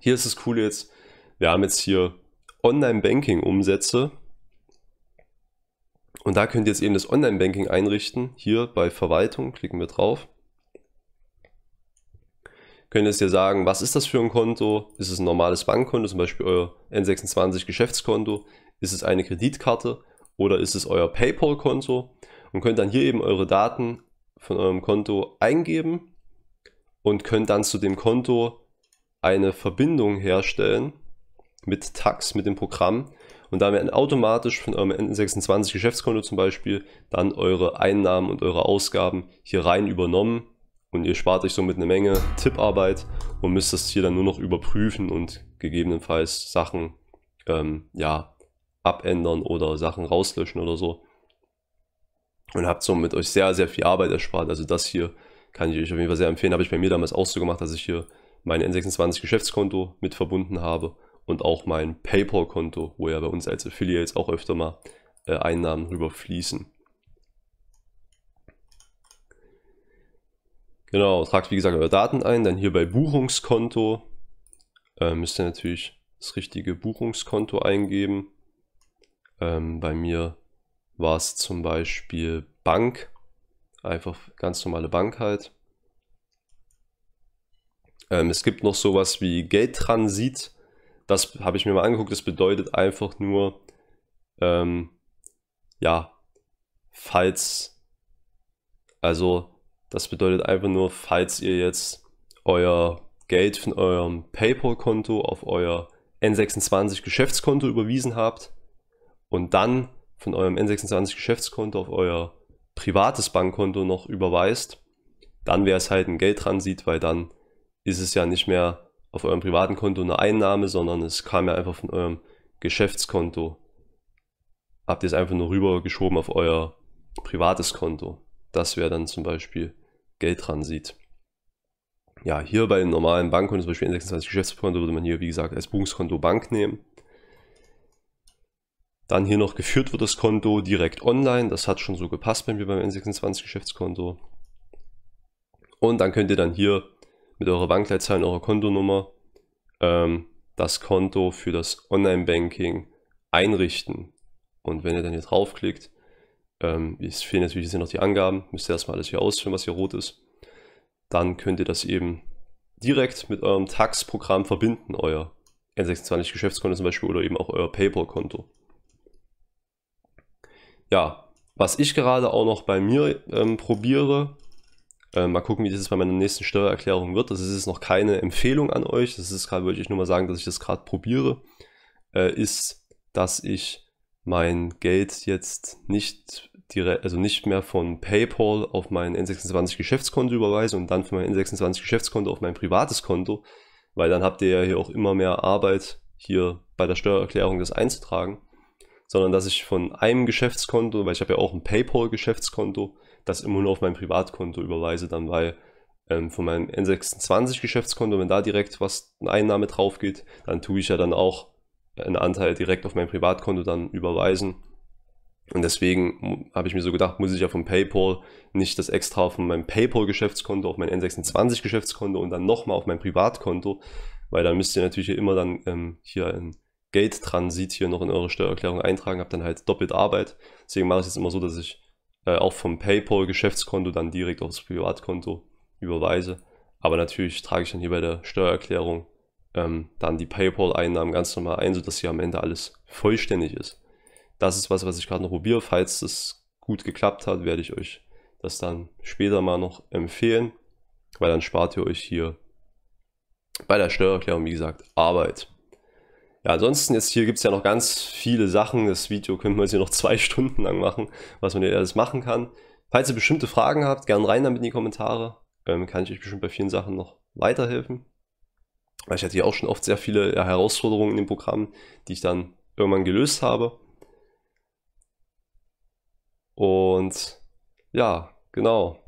Hier ist das Coole jetzt, wir haben jetzt hier Online-Banking-Umsätze. Und da könnt ihr jetzt eben das Online-Banking einrichten. Hier bei Verwaltung klicken wir drauf. Könnt ihr jetzt hier sagen, was ist das für ein Konto? Ist es ein normales Bankkonto, zum Beispiel euer N26 Geschäftskonto? Ist es eine Kreditkarte? oder ist es euer PayPal-Konto und könnt dann hier eben eure Daten von eurem Konto eingeben und könnt dann zu dem Konto eine Verbindung herstellen mit Tax, mit dem Programm und damit automatisch von eurem N26 Geschäftskonto zum Beispiel dann eure Einnahmen und eure Ausgaben hier rein übernommen und ihr spart euch somit eine Menge Tipparbeit und müsst das hier dann nur noch überprüfen und gegebenenfalls Sachen ähm, ja, abändern oder Sachen rauslöschen oder so. Und habt somit euch sehr, sehr viel Arbeit erspart. Also das hier kann ich euch auf jeden Fall sehr empfehlen. Habe ich bei mir damals auch so gemacht, dass ich hier mein N26 Geschäftskonto mit verbunden habe und auch mein PayPal-Konto, wo ja bei uns als Affiliates auch öfter mal äh, Einnahmen rüberfließen. Genau, tragt wie gesagt eure Daten ein, dann hier bei Buchungskonto äh, müsst ihr natürlich das richtige Buchungskonto eingeben. Ähm, bei mir war es zum Beispiel Bank, einfach ganz normale Bank halt. Ähm, es gibt noch sowas wie Geldtransit. Das habe ich mir mal angeguckt. Das bedeutet einfach nur, ähm, ja, falls, also das bedeutet einfach nur, falls ihr jetzt euer Geld von eurem PayPal-Konto auf euer N26-Geschäftskonto überwiesen habt, und dann von eurem N26-Geschäftskonto auf euer privates Bankkonto noch überweist, dann wäre es halt ein Geldtransit, weil dann ist es ja nicht mehr auf eurem privaten Konto eine Einnahme, sondern es kam ja einfach von eurem Geschäftskonto. Habt ihr es einfach nur rübergeschoben auf euer privates Konto. Das wäre dann zum Beispiel Geldtransit. Ja, hier bei den normalen Bankkonto, zum Beispiel N26 Geschäftskonto, würde man hier, wie gesagt, als Buchungskonto Bank nehmen. Dann hier noch geführt wird das Konto direkt online. Das hat schon so gepasst bei mir beim N26 Geschäftskonto. Und dann könnt ihr dann hier mit eurer Bankleitzahl und eurer Kontonummer ähm, das Konto für das Online-Banking einrichten. Und wenn ihr dann hier draufklickt, ähm, es fehlen natürlich hier noch die Angaben, müsst ihr erstmal alles hier ausfüllen, was hier rot ist. Dann könnt ihr das eben direkt mit eurem Tax-Programm verbinden, euer N26-Geschäftskonto zum Beispiel oder eben auch euer PayPal-Konto ja, was ich gerade auch noch bei mir ähm, probiere, äh, mal gucken, wie das bei meiner nächsten Steuererklärung wird. Das ist jetzt noch keine Empfehlung an euch. Das ist gerade, wollte ich nur mal sagen, dass ich das gerade probiere, äh, ist, dass ich mein Geld jetzt nicht direkt, also nicht mehr von PayPal auf mein N26 Geschäftskonto überweise und dann von mein N26 Geschäftskonto auf mein privates Konto, weil dann habt ihr ja hier auch immer mehr Arbeit, hier bei der Steuererklärung das einzutragen sondern dass ich von einem Geschäftskonto, weil ich habe ja auch ein PayPal-Geschäftskonto, das immer nur auf mein Privatkonto überweise, dann weil ähm, von meinem N26-Geschäftskonto, wenn da direkt was eine Einnahme drauf geht, dann tue ich ja dann auch einen Anteil direkt auf mein Privatkonto dann überweisen. Und deswegen habe ich mir so gedacht, muss ich ja vom PayPal nicht das extra von meinem PayPal-Geschäftskonto auf mein N26-Geschäftskonto und dann nochmal auf mein Privatkonto, weil dann müsst ihr natürlich immer dann ähm, hier in Geldtransit hier noch in eure Steuererklärung eintragen, habt dann halt doppelt Arbeit. Deswegen mache ich es jetzt immer so, dass ich äh, auch vom PayPal-Geschäftskonto dann direkt aufs Privatkonto überweise. Aber natürlich trage ich dann hier bei der Steuererklärung ähm, dann die PayPal-Einnahmen ganz normal ein, sodass hier am Ende alles vollständig ist. Das ist was, was ich gerade noch probiere. Falls das gut geklappt hat, werde ich euch das dann später mal noch empfehlen, weil dann spart ihr euch hier bei der Steuererklärung, wie gesagt, Arbeit. Ja, ansonsten jetzt hier gibt es ja noch ganz viele Sachen. Das Video können wir jetzt hier noch zwei Stunden lang machen, was man hier alles machen kann. Falls ihr bestimmte Fragen habt, gerne rein damit in die Kommentare. Ähm, kann ich euch bestimmt bei vielen Sachen noch weiterhelfen. Weil ich hatte hier auch schon oft sehr viele ja, Herausforderungen in dem Programm, die ich dann irgendwann gelöst habe. Und ja, genau.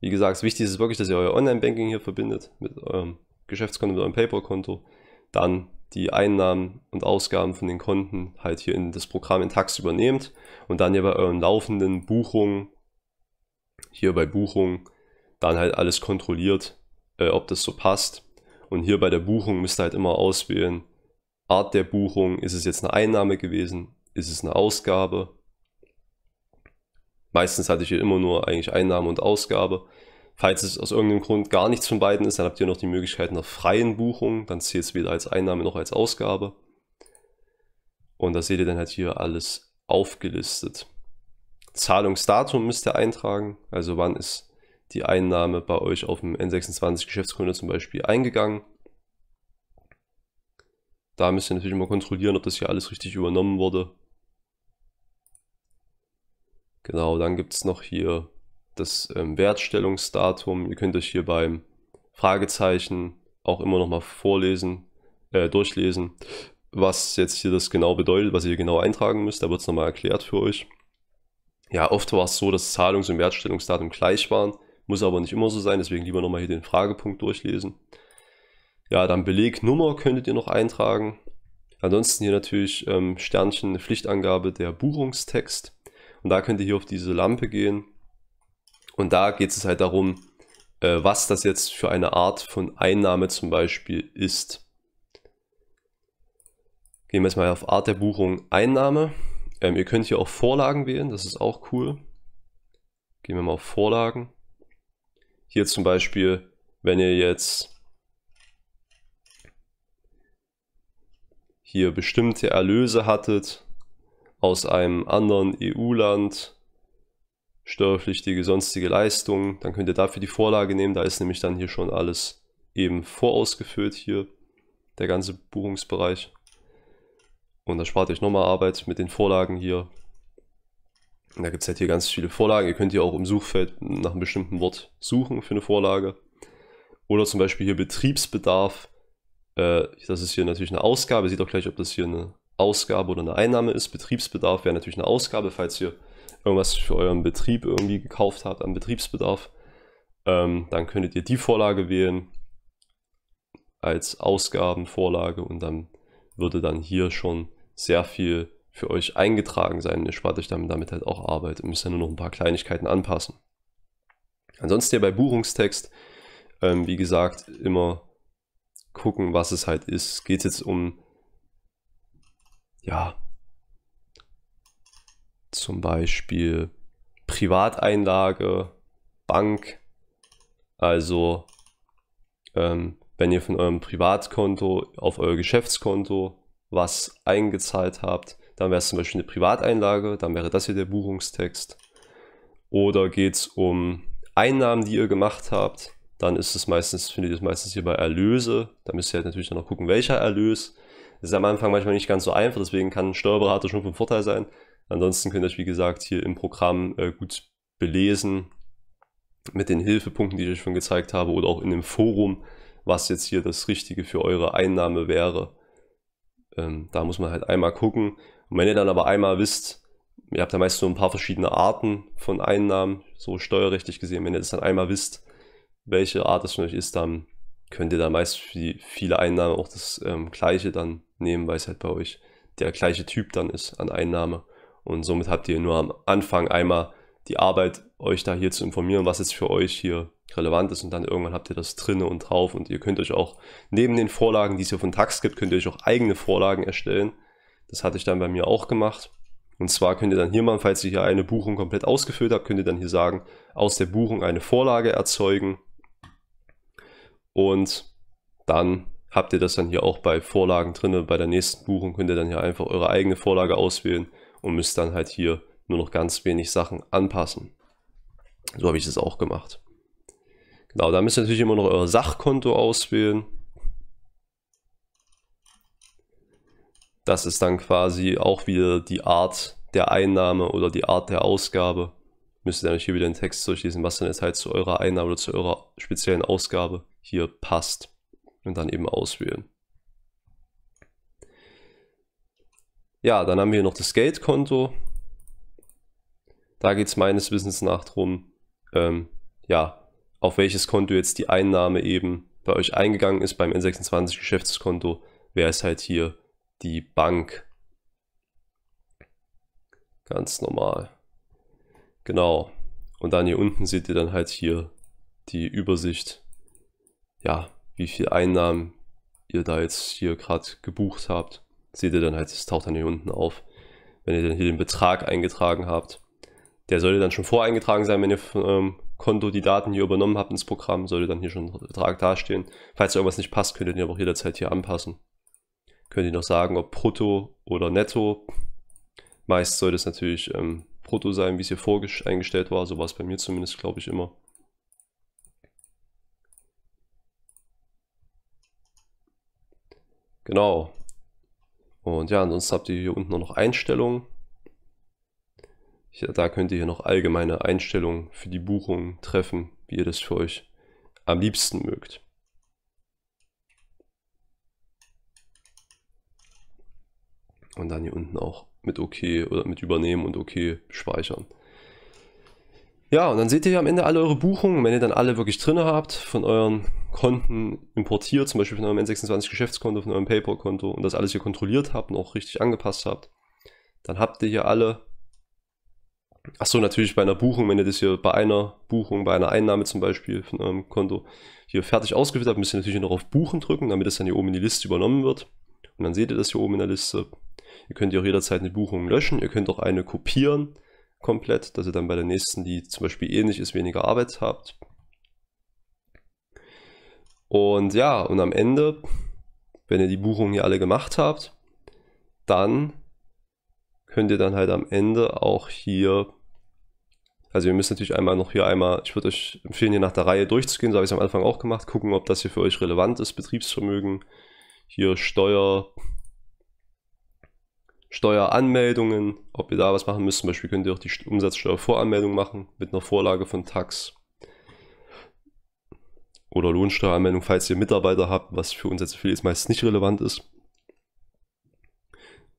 Wie gesagt, wichtig ist wirklich, dass ihr euer Online-Banking hier verbindet mit eurem Geschäftskonto, mit eurem PayPal-Konto. Dann die Einnahmen und Ausgaben von den Konten halt hier in das Programm in Tax übernehmt und dann hier bei euren laufenden Buchungen, hier bei Buchungen, dann halt alles kontrolliert, äh, ob das so passt. Und hier bei der Buchung müsst ihr halt immer auswählen, Art der Buchung, ist es jetzt eine Einnahme gewesen, ist es eine Ausgabe. Meistens hatte ich hier immer nur eigentlich Einnahme und Ausgabe. Falls es aus irgendeinem Grund gar nichts von beiden ist, dann habt ihr noch die Möglichkeit einer freien Buchung. Dann zählt es weder als Einnahme noch als Ausgabe. Und da seht ihr dann halt hier alles aufgelistet. Zahlungsdatum müsst ihr eintragen, also wann ist die Einnahme bei euch auf dem N26 Geschäftskunde zum Beispiel eingegangen. Da müsst ihr natürlich immer kontrollieren, ob das hier alles richtig übernommen wurde. Genau, dann gibt es noch hier das ähm, Wertstellungsdatum. Ihr könnt euch hier beim Fragezeichen auch immer nochmal vorlesen, äh, durchlesen, was jetzt hier das genau bedeutet, was ihr genau eintragen müsst. Da wird es nochmal erklärt für euch. Ja, oft war es so, dass Zahlungs- und Wertstellungsdatum gleich waren. Muss aber nicht immer so sein, deswegen lieber nochmal hier den Fragepunkt durchlesen. Ja, dann Belegnummer könntet ihr noch eintragen. Ansonsten hier natürlich ähm, Sternchen, Pflichtangabe, der Buchungstext. Und da könnt ihr hier auf diese Lampe gehen und da geht es halt darum, äh, was das jetzt für eine Art von Einnahme zum Beispiel ist. Gehen wir jetzt mal auf Art der Buchung Einnahme. Ähm, ihr könnt hier auch Vorlagen wählen, das ist auch cool. Gehen wir mal auf Vorlagen. Hier zum Beispiel, wenn ihr jetzt hier bestimmte Erlöse hattet aus einem anderen EU-Land steuerpflichtige sonstige Leistungen. Dann könnt ihr dafür die Vorlage nehmen. Da ist nämlich dann hier schon alles eben vorausgeführt hier, der ganze Buchungsbereich. Und da spart euch nochmal Arbeit mit den Vorlagen hier. Und da gibt es halt hier ganz viele Vorlagen. Ihr könnt hier auch im Suchfeld nach einem bestimmten Wort suchen für eine Vorlage. Oder zum Beispiel hier Betriebsbedarf. Äh, das ist hier natürlich eine Ausgabe. Ihr seht auch gleich, ob das hier eine Ausgabe oder eine Einnahme ist. Betriebsbedarf wäre natürlich eine Ausgabe, falls ihr irgendwas für euren Betrieb irgendwie gekauft habt an Betriebsbedarf, ähm, dann könntet ihr die Vorlage wählen als Ausgabenvorlage und dann würde dann hier schon sehr viel für euch eingetragen sein. Ihr spart euch damit, damit halt auch Arbeit und müsst dann nur noch ein paar Kleinigkeiten anpassen. Ansonsten hier bei Buchungstext, ähm, wie gesagt, immer gucken, was es halt ist. Geht jetzt um ja, zum Beispiel Privateinlage, Bank. Also ähm, wenn ihr von eurem Privatkonto auf euer Geschäftskonto was eingezahlt habt, dann wäre es zum Beispiel eine Privateinlage, dann wäre das hier der Buchungstext. Oder geht es um Einnahmen, die ihr gemacht habt, dann ist es meistens, findet ihr es meistens hier bei Erlöse. Da müsst ihr halt natürlich dann noch gucken, welcher Erlös. Das ist am Anfang manchmal nicht ganz so einfach, deswegen kann ein Steuerberater schon vom Vorteil sein. Ansonsten könnt ihr euch, wie gesagt, hier im Programm äh, gut belesen mit den Hilfepunkten, die ich euch schon gezeigt habe oder auch in dem Forum, was jetzt hier das Richtige für eure Einnahme wäre. Ähm, da muss man halt einmal gucken. Und wenn ihr dann aber einmal wisst, ihr habt ja meist so ein paar verschiedene Arten von Einnahmen, so steuerrechtlich gesehen, wenn ihr das dann einmal wisst, welche Art es für euch ist, dann könnt ihr da meist für viele Einnahmen auch das ähm, gleiche dann nehmen, weil es halt bei euch der gleiche Typ dann ist an Einnahme. Und somit habt ihr nur am Anfang einmal die Arbeit, euch da hier zu informieren, was jetzt für euch hier relevant ist. Und dann irgendwann habt ihr das drinne und drauf. Und ihr könnt euch auch neben den Vorlagen, die es hier von Tax gibt, könnt ihr euch auch eigene Vorlagen erstellen. Das hatte ich dann bei mir auch gemacht. Und zwar könnt ihr dann hier mal, falls ihr hier eine Buchung komplett ausgefüllt habt, könnt ihr dann hier sagen, aus der Buchung eine Vorlage erzeugen. Und dann habt ihr das dann hier auch bei Vorlagen drin. Bei der nächsten Buchung könnt ihr dann hier einfach eure eigene Vorlage auswählen und müsst dann halt hier nur noch ganz wenig Sachen anpassen. So habe ich das auch gemacht. Genau, da müsst ihr natürlich immer noch euer Sachkonto auswählen. Das ist dann quasi auch wieder die Art der Einnahme oder die Art der Ausgabe. Müsst ihr dann hier wieder den Text durchlesen, was dann jetzt halt zu eurer Einnahme oder zu eurer speziellen Ausgabe hier passt. Und dann eben auswählen. Ja, dann haben wir hier noch das Geldkonto. Da geht es meines Wissens nach drum, ähm, ja, auf welches Konto jetzt die Einnahme eben bei euch eingegangen ist, beim N26-Geschäftskonto, wäre es halt hier die Bank. Ganz normal. Genau. Und dann hier unten seht ihr dann halt hier die Übersicht, ja, wie viel Einnahmen ihr da jetzt hier gerade gebucht habt seht ihr dann halt, es taucht dann hier unten auf. Wenn ihr dann hier den Betrag eingetragen habt, der sollte dann schon voreingetragen sein, wenn ihr ähm, Konto die Daten hier übernommen habt ins Programm, sollte dann hier schon ein Betrag dastehen. Falls irgendwas nicht passt, könnt ihr den aber auch jederzeit hier anpassen. Könnt ihr noch sagen, ob brutto oder netto. Meist sollte es natürlich ähm, brutto sein, wie es hier voreingestellt war. So war es bei mir zumindest, glaube ich, immer. Genau. Und ja, ansonsten habt ihr hier unten noch Einstellungen. Da könnt ihr hier noch allgemeine Einstellungen für die Buchung treffen, wie ihr das für euch am liebsten mögt. Und dann hier unten auch mit OK oder mit Übernehmen und OK speichern. Ja, und dann seht ihr am Ende alle eure Buchungen. Wenn ihr dann alle wirklich drin habt, von euren Konten importiert, zum Beispiel von eurem N26-Geschäftskonto, von eurem PayPal-Konto und das alles hier kontrolliert habt und auch richtig angepasst habt, dann habt ihr hier alle. Achso, natürlich bei einer Buchung, wenn ihr das hier bei einer Buchung, bei einer Einnahme zum Beispiel von eurem Konto hier fertig ausgeführt habt, müsst ihr natürlich noch auf Buchen drücken, damit das dann hier oben in die Liste übernommen wird. Und dann seht ihr das hier oben in der Liste. Ihr könnt hier auch jederzeit eine Buchung löschen, ihr könnt auch eine kopieren komplett, dass ihr dann bei der nächsten, die zum Beispiel ähnlich eh ist, weniger Arbeit habt. Und ja, und am Ende, wenn ihr die Buchungen hier alle gemacht habt, dann könnt ihr dann halt am Ende auch hier, also ihr müsst natürlich einmal noch hier einmal, ich würde euch empfehlen, hier nach der Reihe durchzugehen, so habe ich es am Anfang auch gemacht, gucken, ob das hier für euch relevant ist, Betriebsvermögen, hier Steuer, Steueranmeldungen, ob ihr da was machen müsst. Zum Beispiel könnt ihr auch die Umsatzsteuervoranmeldung machen mit einer Vorlage von Tax. Oder Lohnsteueranmeldung, falls ihr Mitarbeiter habt, was für uns als Affiliates meist nicht relevant ist.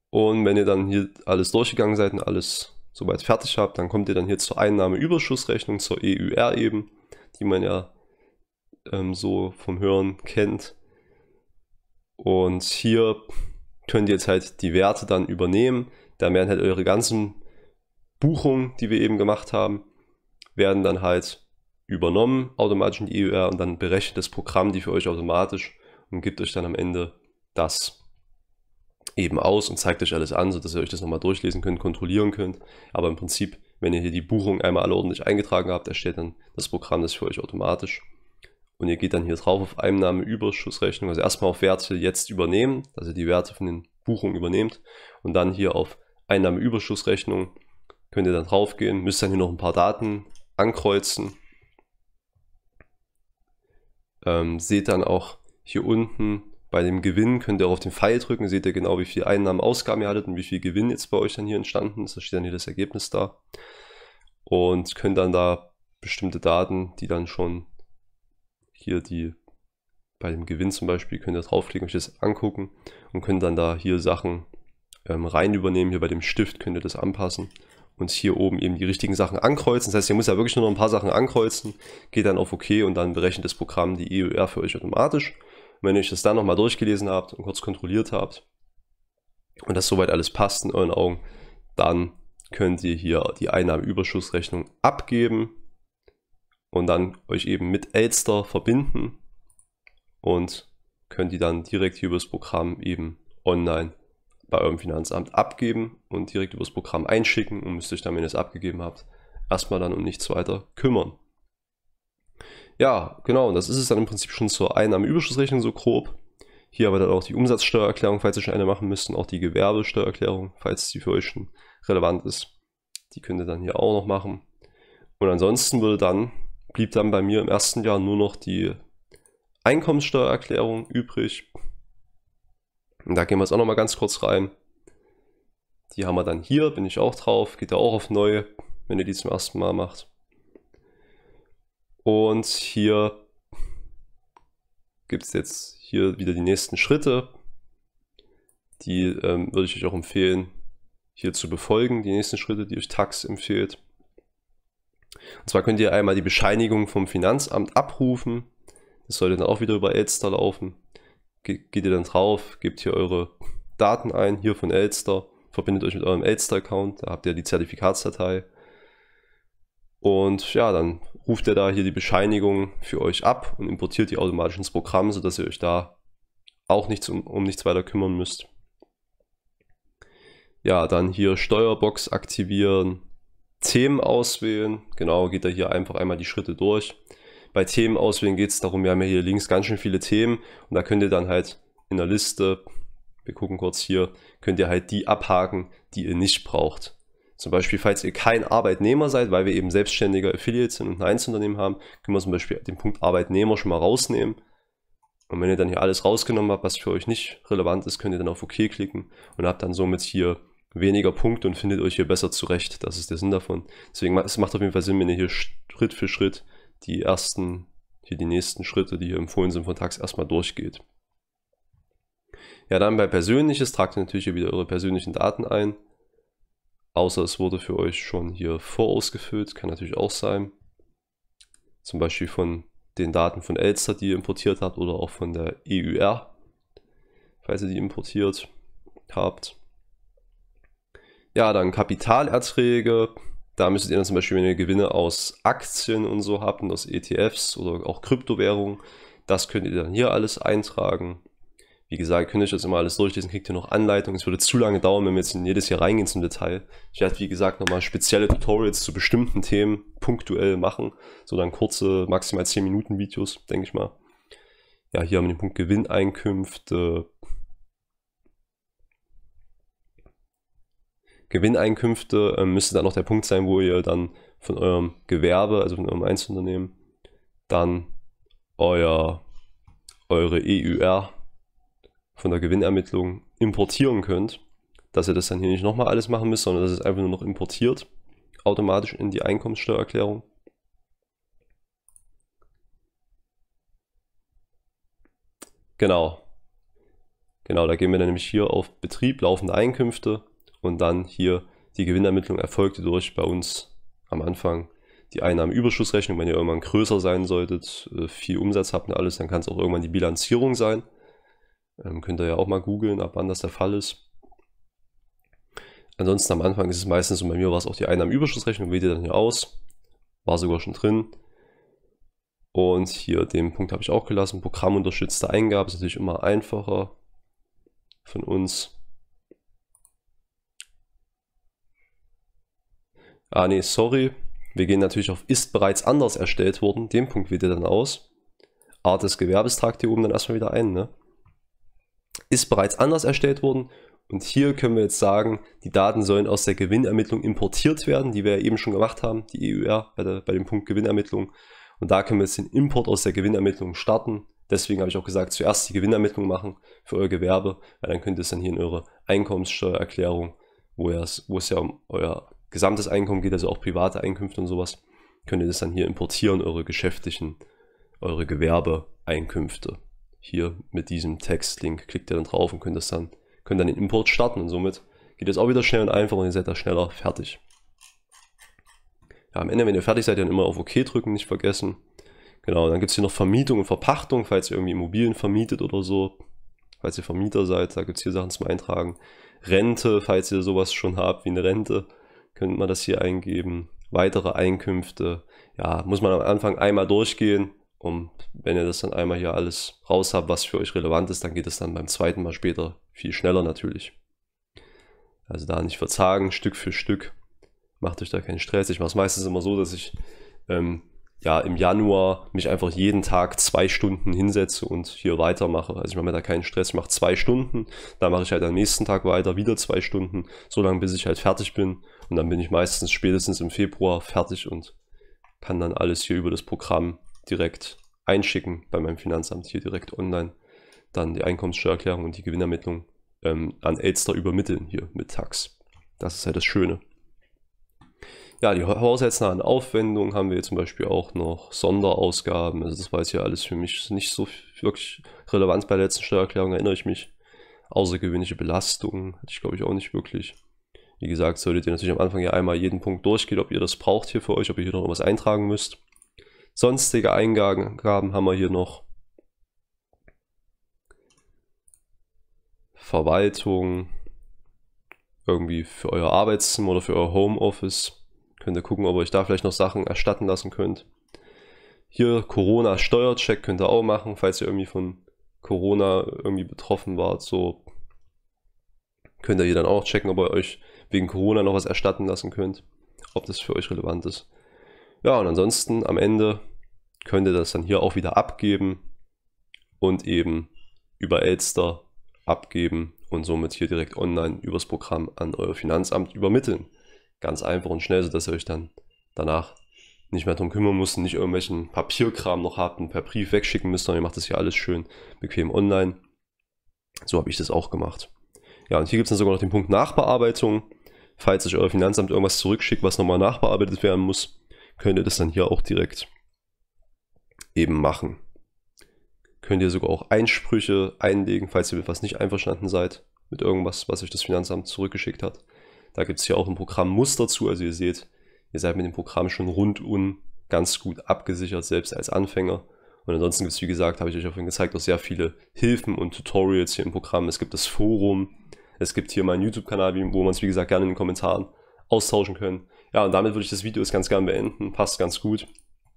Und wenn ihr dann hier alles durchgegangen seid und alles soweit fertig habt, dann kommt ihr dann hier zur Einnahmeüberschussrechnung, zur EUR eben, die man ja ähm, so vom Hören kennt. Und hier könnt ihr jetzt halt die Werte dann übernehmen. Da werden halt eure ganzen Buchungen, die wir eben gemacht haben, werden dann halt übernommen automatisch in die EUR und dann berechnet das Programm die für euch automatisch und gibt euch dann am Ende das eben aus und zeigt euch alles an, sodass ihr euch das nochmal durchlesen könnt, kontrollieren könnt. Aber im Prinzip, wenn ihr hier die Buchung einmal alle ordentlich eingetragen habt, erstellt dann das Programm das für euch automatisch. Und ihr geht dann hier drauf auf Einnahmeüberschussrechnung, also erstmal auf Werte jetzt übernehmen, dass ihr die Werte von den Buchungen übernehmt und dann hier auf Einnahmeüberschussrechnung könnt ihr dann drauf gehen, müsst dann hier noch ein paar Daten ankreuzen. Ähm, seht dann auch hier unten bei dem Gewinn könnt ihr auch auf den Pfeil drücken, seht ihr genau, wie viel Einnahmen, Ausgaben ihr hattet und wie viel Gewinn jetzt bei euch dann hier entstanden ist. Da steht dann hier das Ergebnis da. Und könnt dann da bestimmte Daten, die dann schon hier die, bei dem Gewinn zum Beispiel, könnt ihr draufklicken, euch das angucken und könnt dann da hier Sachen ähm, rein übernehmen. Hier bei dem Stift könnt ihr das anpassen und hier oben eben die richtigen Sachen ankreuzen. Das heißt, ihr müsst ja wirklich nur noch ein paar Sachen ankreuzen, geht dann auf OK und dann berechnet das Programm die EUR für euch automatisch. Und wenn ihr euch das dann nochmal durchgelesen habt und kurz kontrolliert habt und das soweit alles passt in euren Augen, dann könnt ihr hier die Einnahmeüberschussrechnung abgeben und dann euch eben mit Elster verbinden und könnt die dann direkt hier übers Programm eben online bei eurem Finanzamt abgeben und direkt übers Programm einschicken und müsst euch dann, wenn ihr es abgegeben habt, erstmal dann um nichts weiter kümmern. Ja, genau, und das ist es dann im Prinzip schon zur Einnahmeüberschussrechnung so grob. Hier aber dann auch die Umsatzsteuererklärung, falls ihr schon eine machen müsst, und auch die Gewerbesteuererklärung, falls die für euch schon relevant ist. Die könnt ihr dann hier auch noch machen. Und ansonsten würde dann blieb dann bei mir im ersten Jahr nur noch die Einkommenssteuererklärung übrig. Und da gehen wir jetzt auch nochmal ganz kurz rein. Die haben wir dann hier, bin ich auch drauf, geht ja auch auf neue, wenn ihr die zum ersten Mal macht. Und hier gibt es jetzt hier wieder die nächsten Schritte. Die ähm, würde ich euch auch empfehlen, hier zu befolgen, die nächsten Schritte, die euch Tax empfiehlt. Und zwar könnt ihr einmal die Bescheinigung vom Finanzamt abrufen. Das sollte dann auch wieder über Elster laufen. Ge geht ihr dann drauf, gebt hier eure Daten ein, hier von Elster, verbindet euch mit eurem Elster-Account, da habt ihr die Zertifikatsdatei. Und ja, dann ruft ihr da hier die Bescheinigung für euch ab und importiert die automatisch ins Programm, sodass ihr euch da auch nichts um, um nichts weiter kümmern müsst. Ja, dann hier Steuerbox aktivieren, Themen auswählen, genau, geht er hier einfach einmal die Schritte durch. Bei Themen auswählen geht es darum, wir haben ja hier links ganz schön viele Themen und da könnt ihr dann halt in der Liste, wir gucken kurz hier, könnt ihr halt die abhaken, die ihr nicht braucht. Zum Beispiel, falls ihr kein Arbeitnehmer seid, weil wir eben selbstständiger Affiliate sind und ein Einzelunternehmen haben, können wir zum Beispiel den Punkt Arbeitnehmer schon mal rausnehmen. Und wenn ihr dann hier alles rausgenommen habt, was für euch nicht relevant ist, könnt ihr dann auf OK klicken und habt dann somit hier weniger Punkte und findet euch hier besser zurecht. Das ist der Sinn davon. Deswegen es macht auf jeden Fall Sinn, wenn ihr hier Schritt für Schritt die ersten, hier die nächsten Schritte, die hier empfohlen sind von Tags, erstmal durchgeht. Ja, dann bei Persönliches tragt ihr natürlich hier wieder eure persönlichen Daten ein. Außer es wurde für euch schon hier vorausgefüllt, kann natürlich auch sein. Zum Beispiel von den Daten von Elster, die ihr importiert habt, oder auch von der EUR, falls ihr die importiert habt. Ja, dann Kapitalerträge. Da müsstet ihr dann zum Beispiel, wenn ihr Gewinne aus Aktien und so habt und aus ETFs oder auch Kryptowährungen, das könnt ihr dann hier alles eintragen. Wie gesagt, könnt ihr euch das immer alles durchlesen, kriegt ihr noch Anleitungen. Es würde zu lange dauern, wenn wir jetzt in jedes hier reingehen zum Detail. Ich werde, wie gesagt, nochmal spezielle Tutorials zu bestimmten Themen punktuell machen. So dann kurze, maximal 10 Minuten Videos, denke ich mal. Ja, hier haben wir den Punkt Gewinneinkünfte, Gewinneinkünfte ähm, müsste dann noch der Punkt sein, wo ihr dann von eurem Gewerbe, also von eurem Einzelunternehmen, dann euer, eure EUR von der Gewinnermittlung importieren könnt, dass ihr das dann hier nicht nochmal alles machen müsst, sondern dass es einfach nur noch importiert, automatisch in die Einkommenssteuererklärung. Genau. Genau, da gehen wir dann nämlich hier auf Betrieb, laufende Einkünfte und dann hier die Gewinnermittlung erfolgte durch bei uns am Anfang die Einnahmenüberschussrechnung, wenn ihr irgendwann größer sein solltet, äh, viel Umsatz habt und alles, dann kann es auch irgendwann die Bilanzierung sein. Ähm, könnt ihr ja auch mal googeln, ab wann das der Fall ist. Ansonsten am Anfang ist es meistens, so, bei mir war es auch die Einnahmenüberschussrechnung, wählt ihr dann hier aus. War sogar schon drin. Und hier den Punkt habe ich auch gelassen. Programm unterstützte Eingabe ist natürlich immer einfacher von uns. ah ne, sorry, wir gehen natürlich auf ist bereits anders erstellt worden, den Punkt wählt ihr dann aus. Art des Gewerbes tragt ihr oben dann erstmal wieder ein, ne? Ist bereits anders erstellt worden und hier können wir jetzt sagen, die Daten sollen aus der Gewinnermittlung importiert werden, die wir ja eben schon gemacht haben, die EUR bei, der, bei dem Punkt Gewinnermittlung. Und da können wir jetzt den Import aus der Gewinnermittlung starten. Deswegen habe ich auch gesagt, zuerst die Gewinnermittlung machen für euer Gewerbe, weil dann könnt ihr es dann hier in eure Einkommenssteuererklärung, wo, es, wo es ja um euer gesamtes Einkommen geht, also auch private Einkünfte und sowas, könnt ihr das dann hier importieren, eure geschäftlichen, eure Gewerbeeinkünfte. Hier mit diesem Textlink klickt ihr dann drauf und könnt das dann, könnt dann den Import starten und somit geht das auch wieder schnell und einfach und ihr seid da schneller fertig. Ja, am Ende, wenn ihr fertig seid, dann immer auf OK drücken, nicht vergessen. Genau, dann gibt es hier noch Vermietung und Verpachtung, falls ihr irgendwie Immobilien vermietet oder so. Falls ihr Vermieter seid, da gibt es hier Sachen zum Eintragen. Rente, falls ihr sowas schon habt wie eine Rente könnte man das hier eingeben. Weitere Einkünfte. Ja, muss man am Anfang einmal durchgehen. Und wenn ihr das dann einmal hier alles raus habt, was für euch relevant ist, dann geht es dann beim zweiten Mal später viel schneller natürlich. Also da nicht verzagen, Stück für Stück. Macht euch da keinen Stress. Ich mache es meistens immer so, dass ich ähm, ja im Januar mich einfach jeden Tag zwei Stunden hinsetze und hier weitermache. Also ich mache mir da keinen Stress, ich mache zwei Stunden, Da mache ich halt am nächsten Tag weiter, wieder zwei Stunden, so lange bis ich halt fertig bin. Und dann bin ich meistens spätestens im Februar fertig und kann dann alles hier über das Programm direkt einschicken bei meinem Finanzamt hier direkt online. Dann die Einkommenssteuererklärung und die Gewinnermittlung ähm, an Elster übermitteln hier mit Tax. Das ist halt das Schöne. Ja, die haushaltsnahen Aufwendungen haben wir zum Beispiel auch noch Sonderausgaben. Also das weiß jetzt hier alles für mich nicht so wirklich relevant bei der letzten Steuererklärung, erinnere ich mich. Außergewöhnliche Belastungen hatte ich glaube ich auch nicht wirklich. Wie gesagt, solltet ihr natürlich am Anfang ja einmal jeden Punkt durchgehen, ob ihr das braucht hier für euch, ob ihr hier noch was eintragen müsst. Sonstige Eingaben haben wir hier noch. Verwaltung, irgendwie für euer Arbeitszimmer oder für euer Homeoffice. Könnt ihr gucken, ob ihr euch da vielleicht noch Sachen erstatten lassen könnt. Hier Corona-Steuercheck könnt ihr auch machen, falls ihr irgendwie von Corona irgendwie betroffen wart. So könnt ihr hier dann auch checken, ob ihr euch wegen Corona noch was erstatten lassen könnt, ob das für euch relevant ist. Ja, und ansonsten am Ende könnt ihr das dann hier auch wieder abgeben und eben über Elster abgeben und somit hier direkt online übers Programm an euer Finanzamt übermitteln. Ganz einfach und schnell, sodass ihr euch dann danach nicht mehr darum kümmern müsst, nicht irgendwelchen Papierkram noch habt und per Brief wegschicken müsst, sondern ihr macht das hier alles schön bequem online. So habe ich das auch gemacht. Ja, und hier gibt es dann sogar noch den Punkt Nachbearbeitung falls euch euer Finanzamt irgendwas zurückschickt, was nochmal nachbearbeitet werden muss, könnt ihr das dann hier auch direkt eben machen. Könnt ihr sogar auch Einsprüche einlegen, falls ihr mit was nicht einverstanden seid, mit irgendwas, was euch das Finanzamt zurückgeschickt hat. Da gibt es hier auch ein Programm Muster zu, also ihr seht, ihr seid mit dem Programm schon rundum ganz gut abgesichert, selbst als Anfänger. Und ansonsten gibt es, wie gesagt, habe ich euch auch vorhin gezeigt, auch sehr viele Hilfen und Tutorials hier im Programm. Es gibt das Forum, es gibt hier meinen YouTube-Kanal, wo man es wie gesagt gerne in den Kommentaren austauschen können. Ja, und damit würde ich das Video jetzt ganz gerne beenden. Passt ganz gut.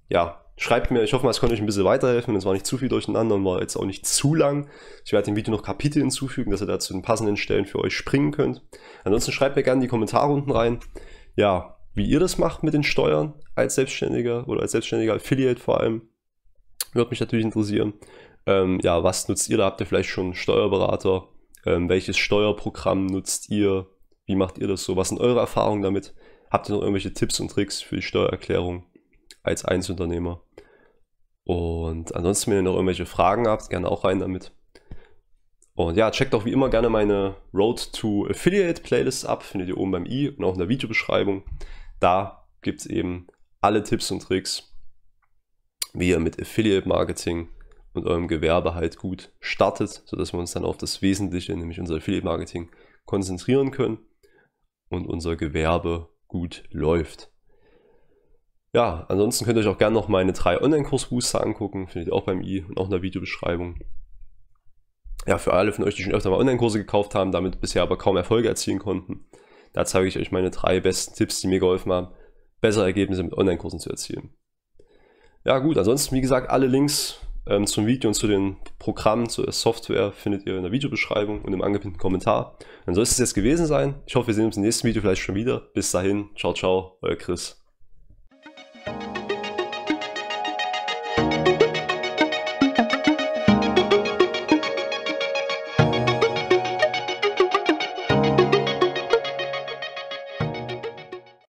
Ja, schreibt mir, ich hoffe mal, es konnte euch ein bisschen weiterhelfen. Es war nicht zu viel durcheinander und war jetzt auch nicht zu lang. Ich werde dem Video noch Kapitel hinzufügen, dass ihr dazu zu den passenden Stellen für euch springen könnt. Ansonsten schreibt mir gerne die Kommentare unten rein, ja, wie ihr das macht mit den Steuern als Selbstständiger oder als Selbstständiger Affiliate vor allem. Würde mich natürlich interessieren. Ähm, ja, was nutzt ihr da? Habt ihr vielleicht schon Steuerberater? Ähm, welches Steuerprogramm nutzt ihr? Wie macht ihr das so? Was sind eure Erfahrungen damit? Habt ihr noch irgendwelche Tipps und Tricks für die Steuererklärung als Einzelunternehmer? Und ansonsten, wenn ihr noch irgendwelche Fragen habt, gerne auch rein damit. Und ja, checkt auch wie immer gerne meine Road to Affiliate Playlist ab, findet ihr oben beim i und auch in der Videobeschreibung. Da gibt es eben alle Tipps und Tricks, wie ihr mit Affiliate Marketing und eurem Gewerbe halt gut startet, sodass wir uns dann auf das Wesentliche, nämlich unser Affiliate-Marketing, konzentrieren können und unser Gewerbe gut läuft. Ja, ansonsten könnt ihr euch auch gerne noch meine drei Online-Kurs-Booster angucken, findet ihr auch beim i und auch in der Videobeschreibung. Ja, für alle von euch, die schon öfter mal Online-Kurse gekauft haben, damit bisher aber kaum Erfolge erzielen konnten, da zeige ich euch meine drei besten Tipps, die mir geholfen haben, bessere Ergebnisse mit Online-Kursen zu erzielen. Ja gut, ansonsten wie gesagt, alle Links ähm, zum Video und zu den Programmen, zur Software findet ihr in der Videobeschreibung und im angepinnten Kommentar. Dann soll es das jetzt gewesen sein. Ich hoffe, wir sehen uns im nächsten Video vielleicht schon wieder. Bis dahin, ciao, ciao, euer Chris.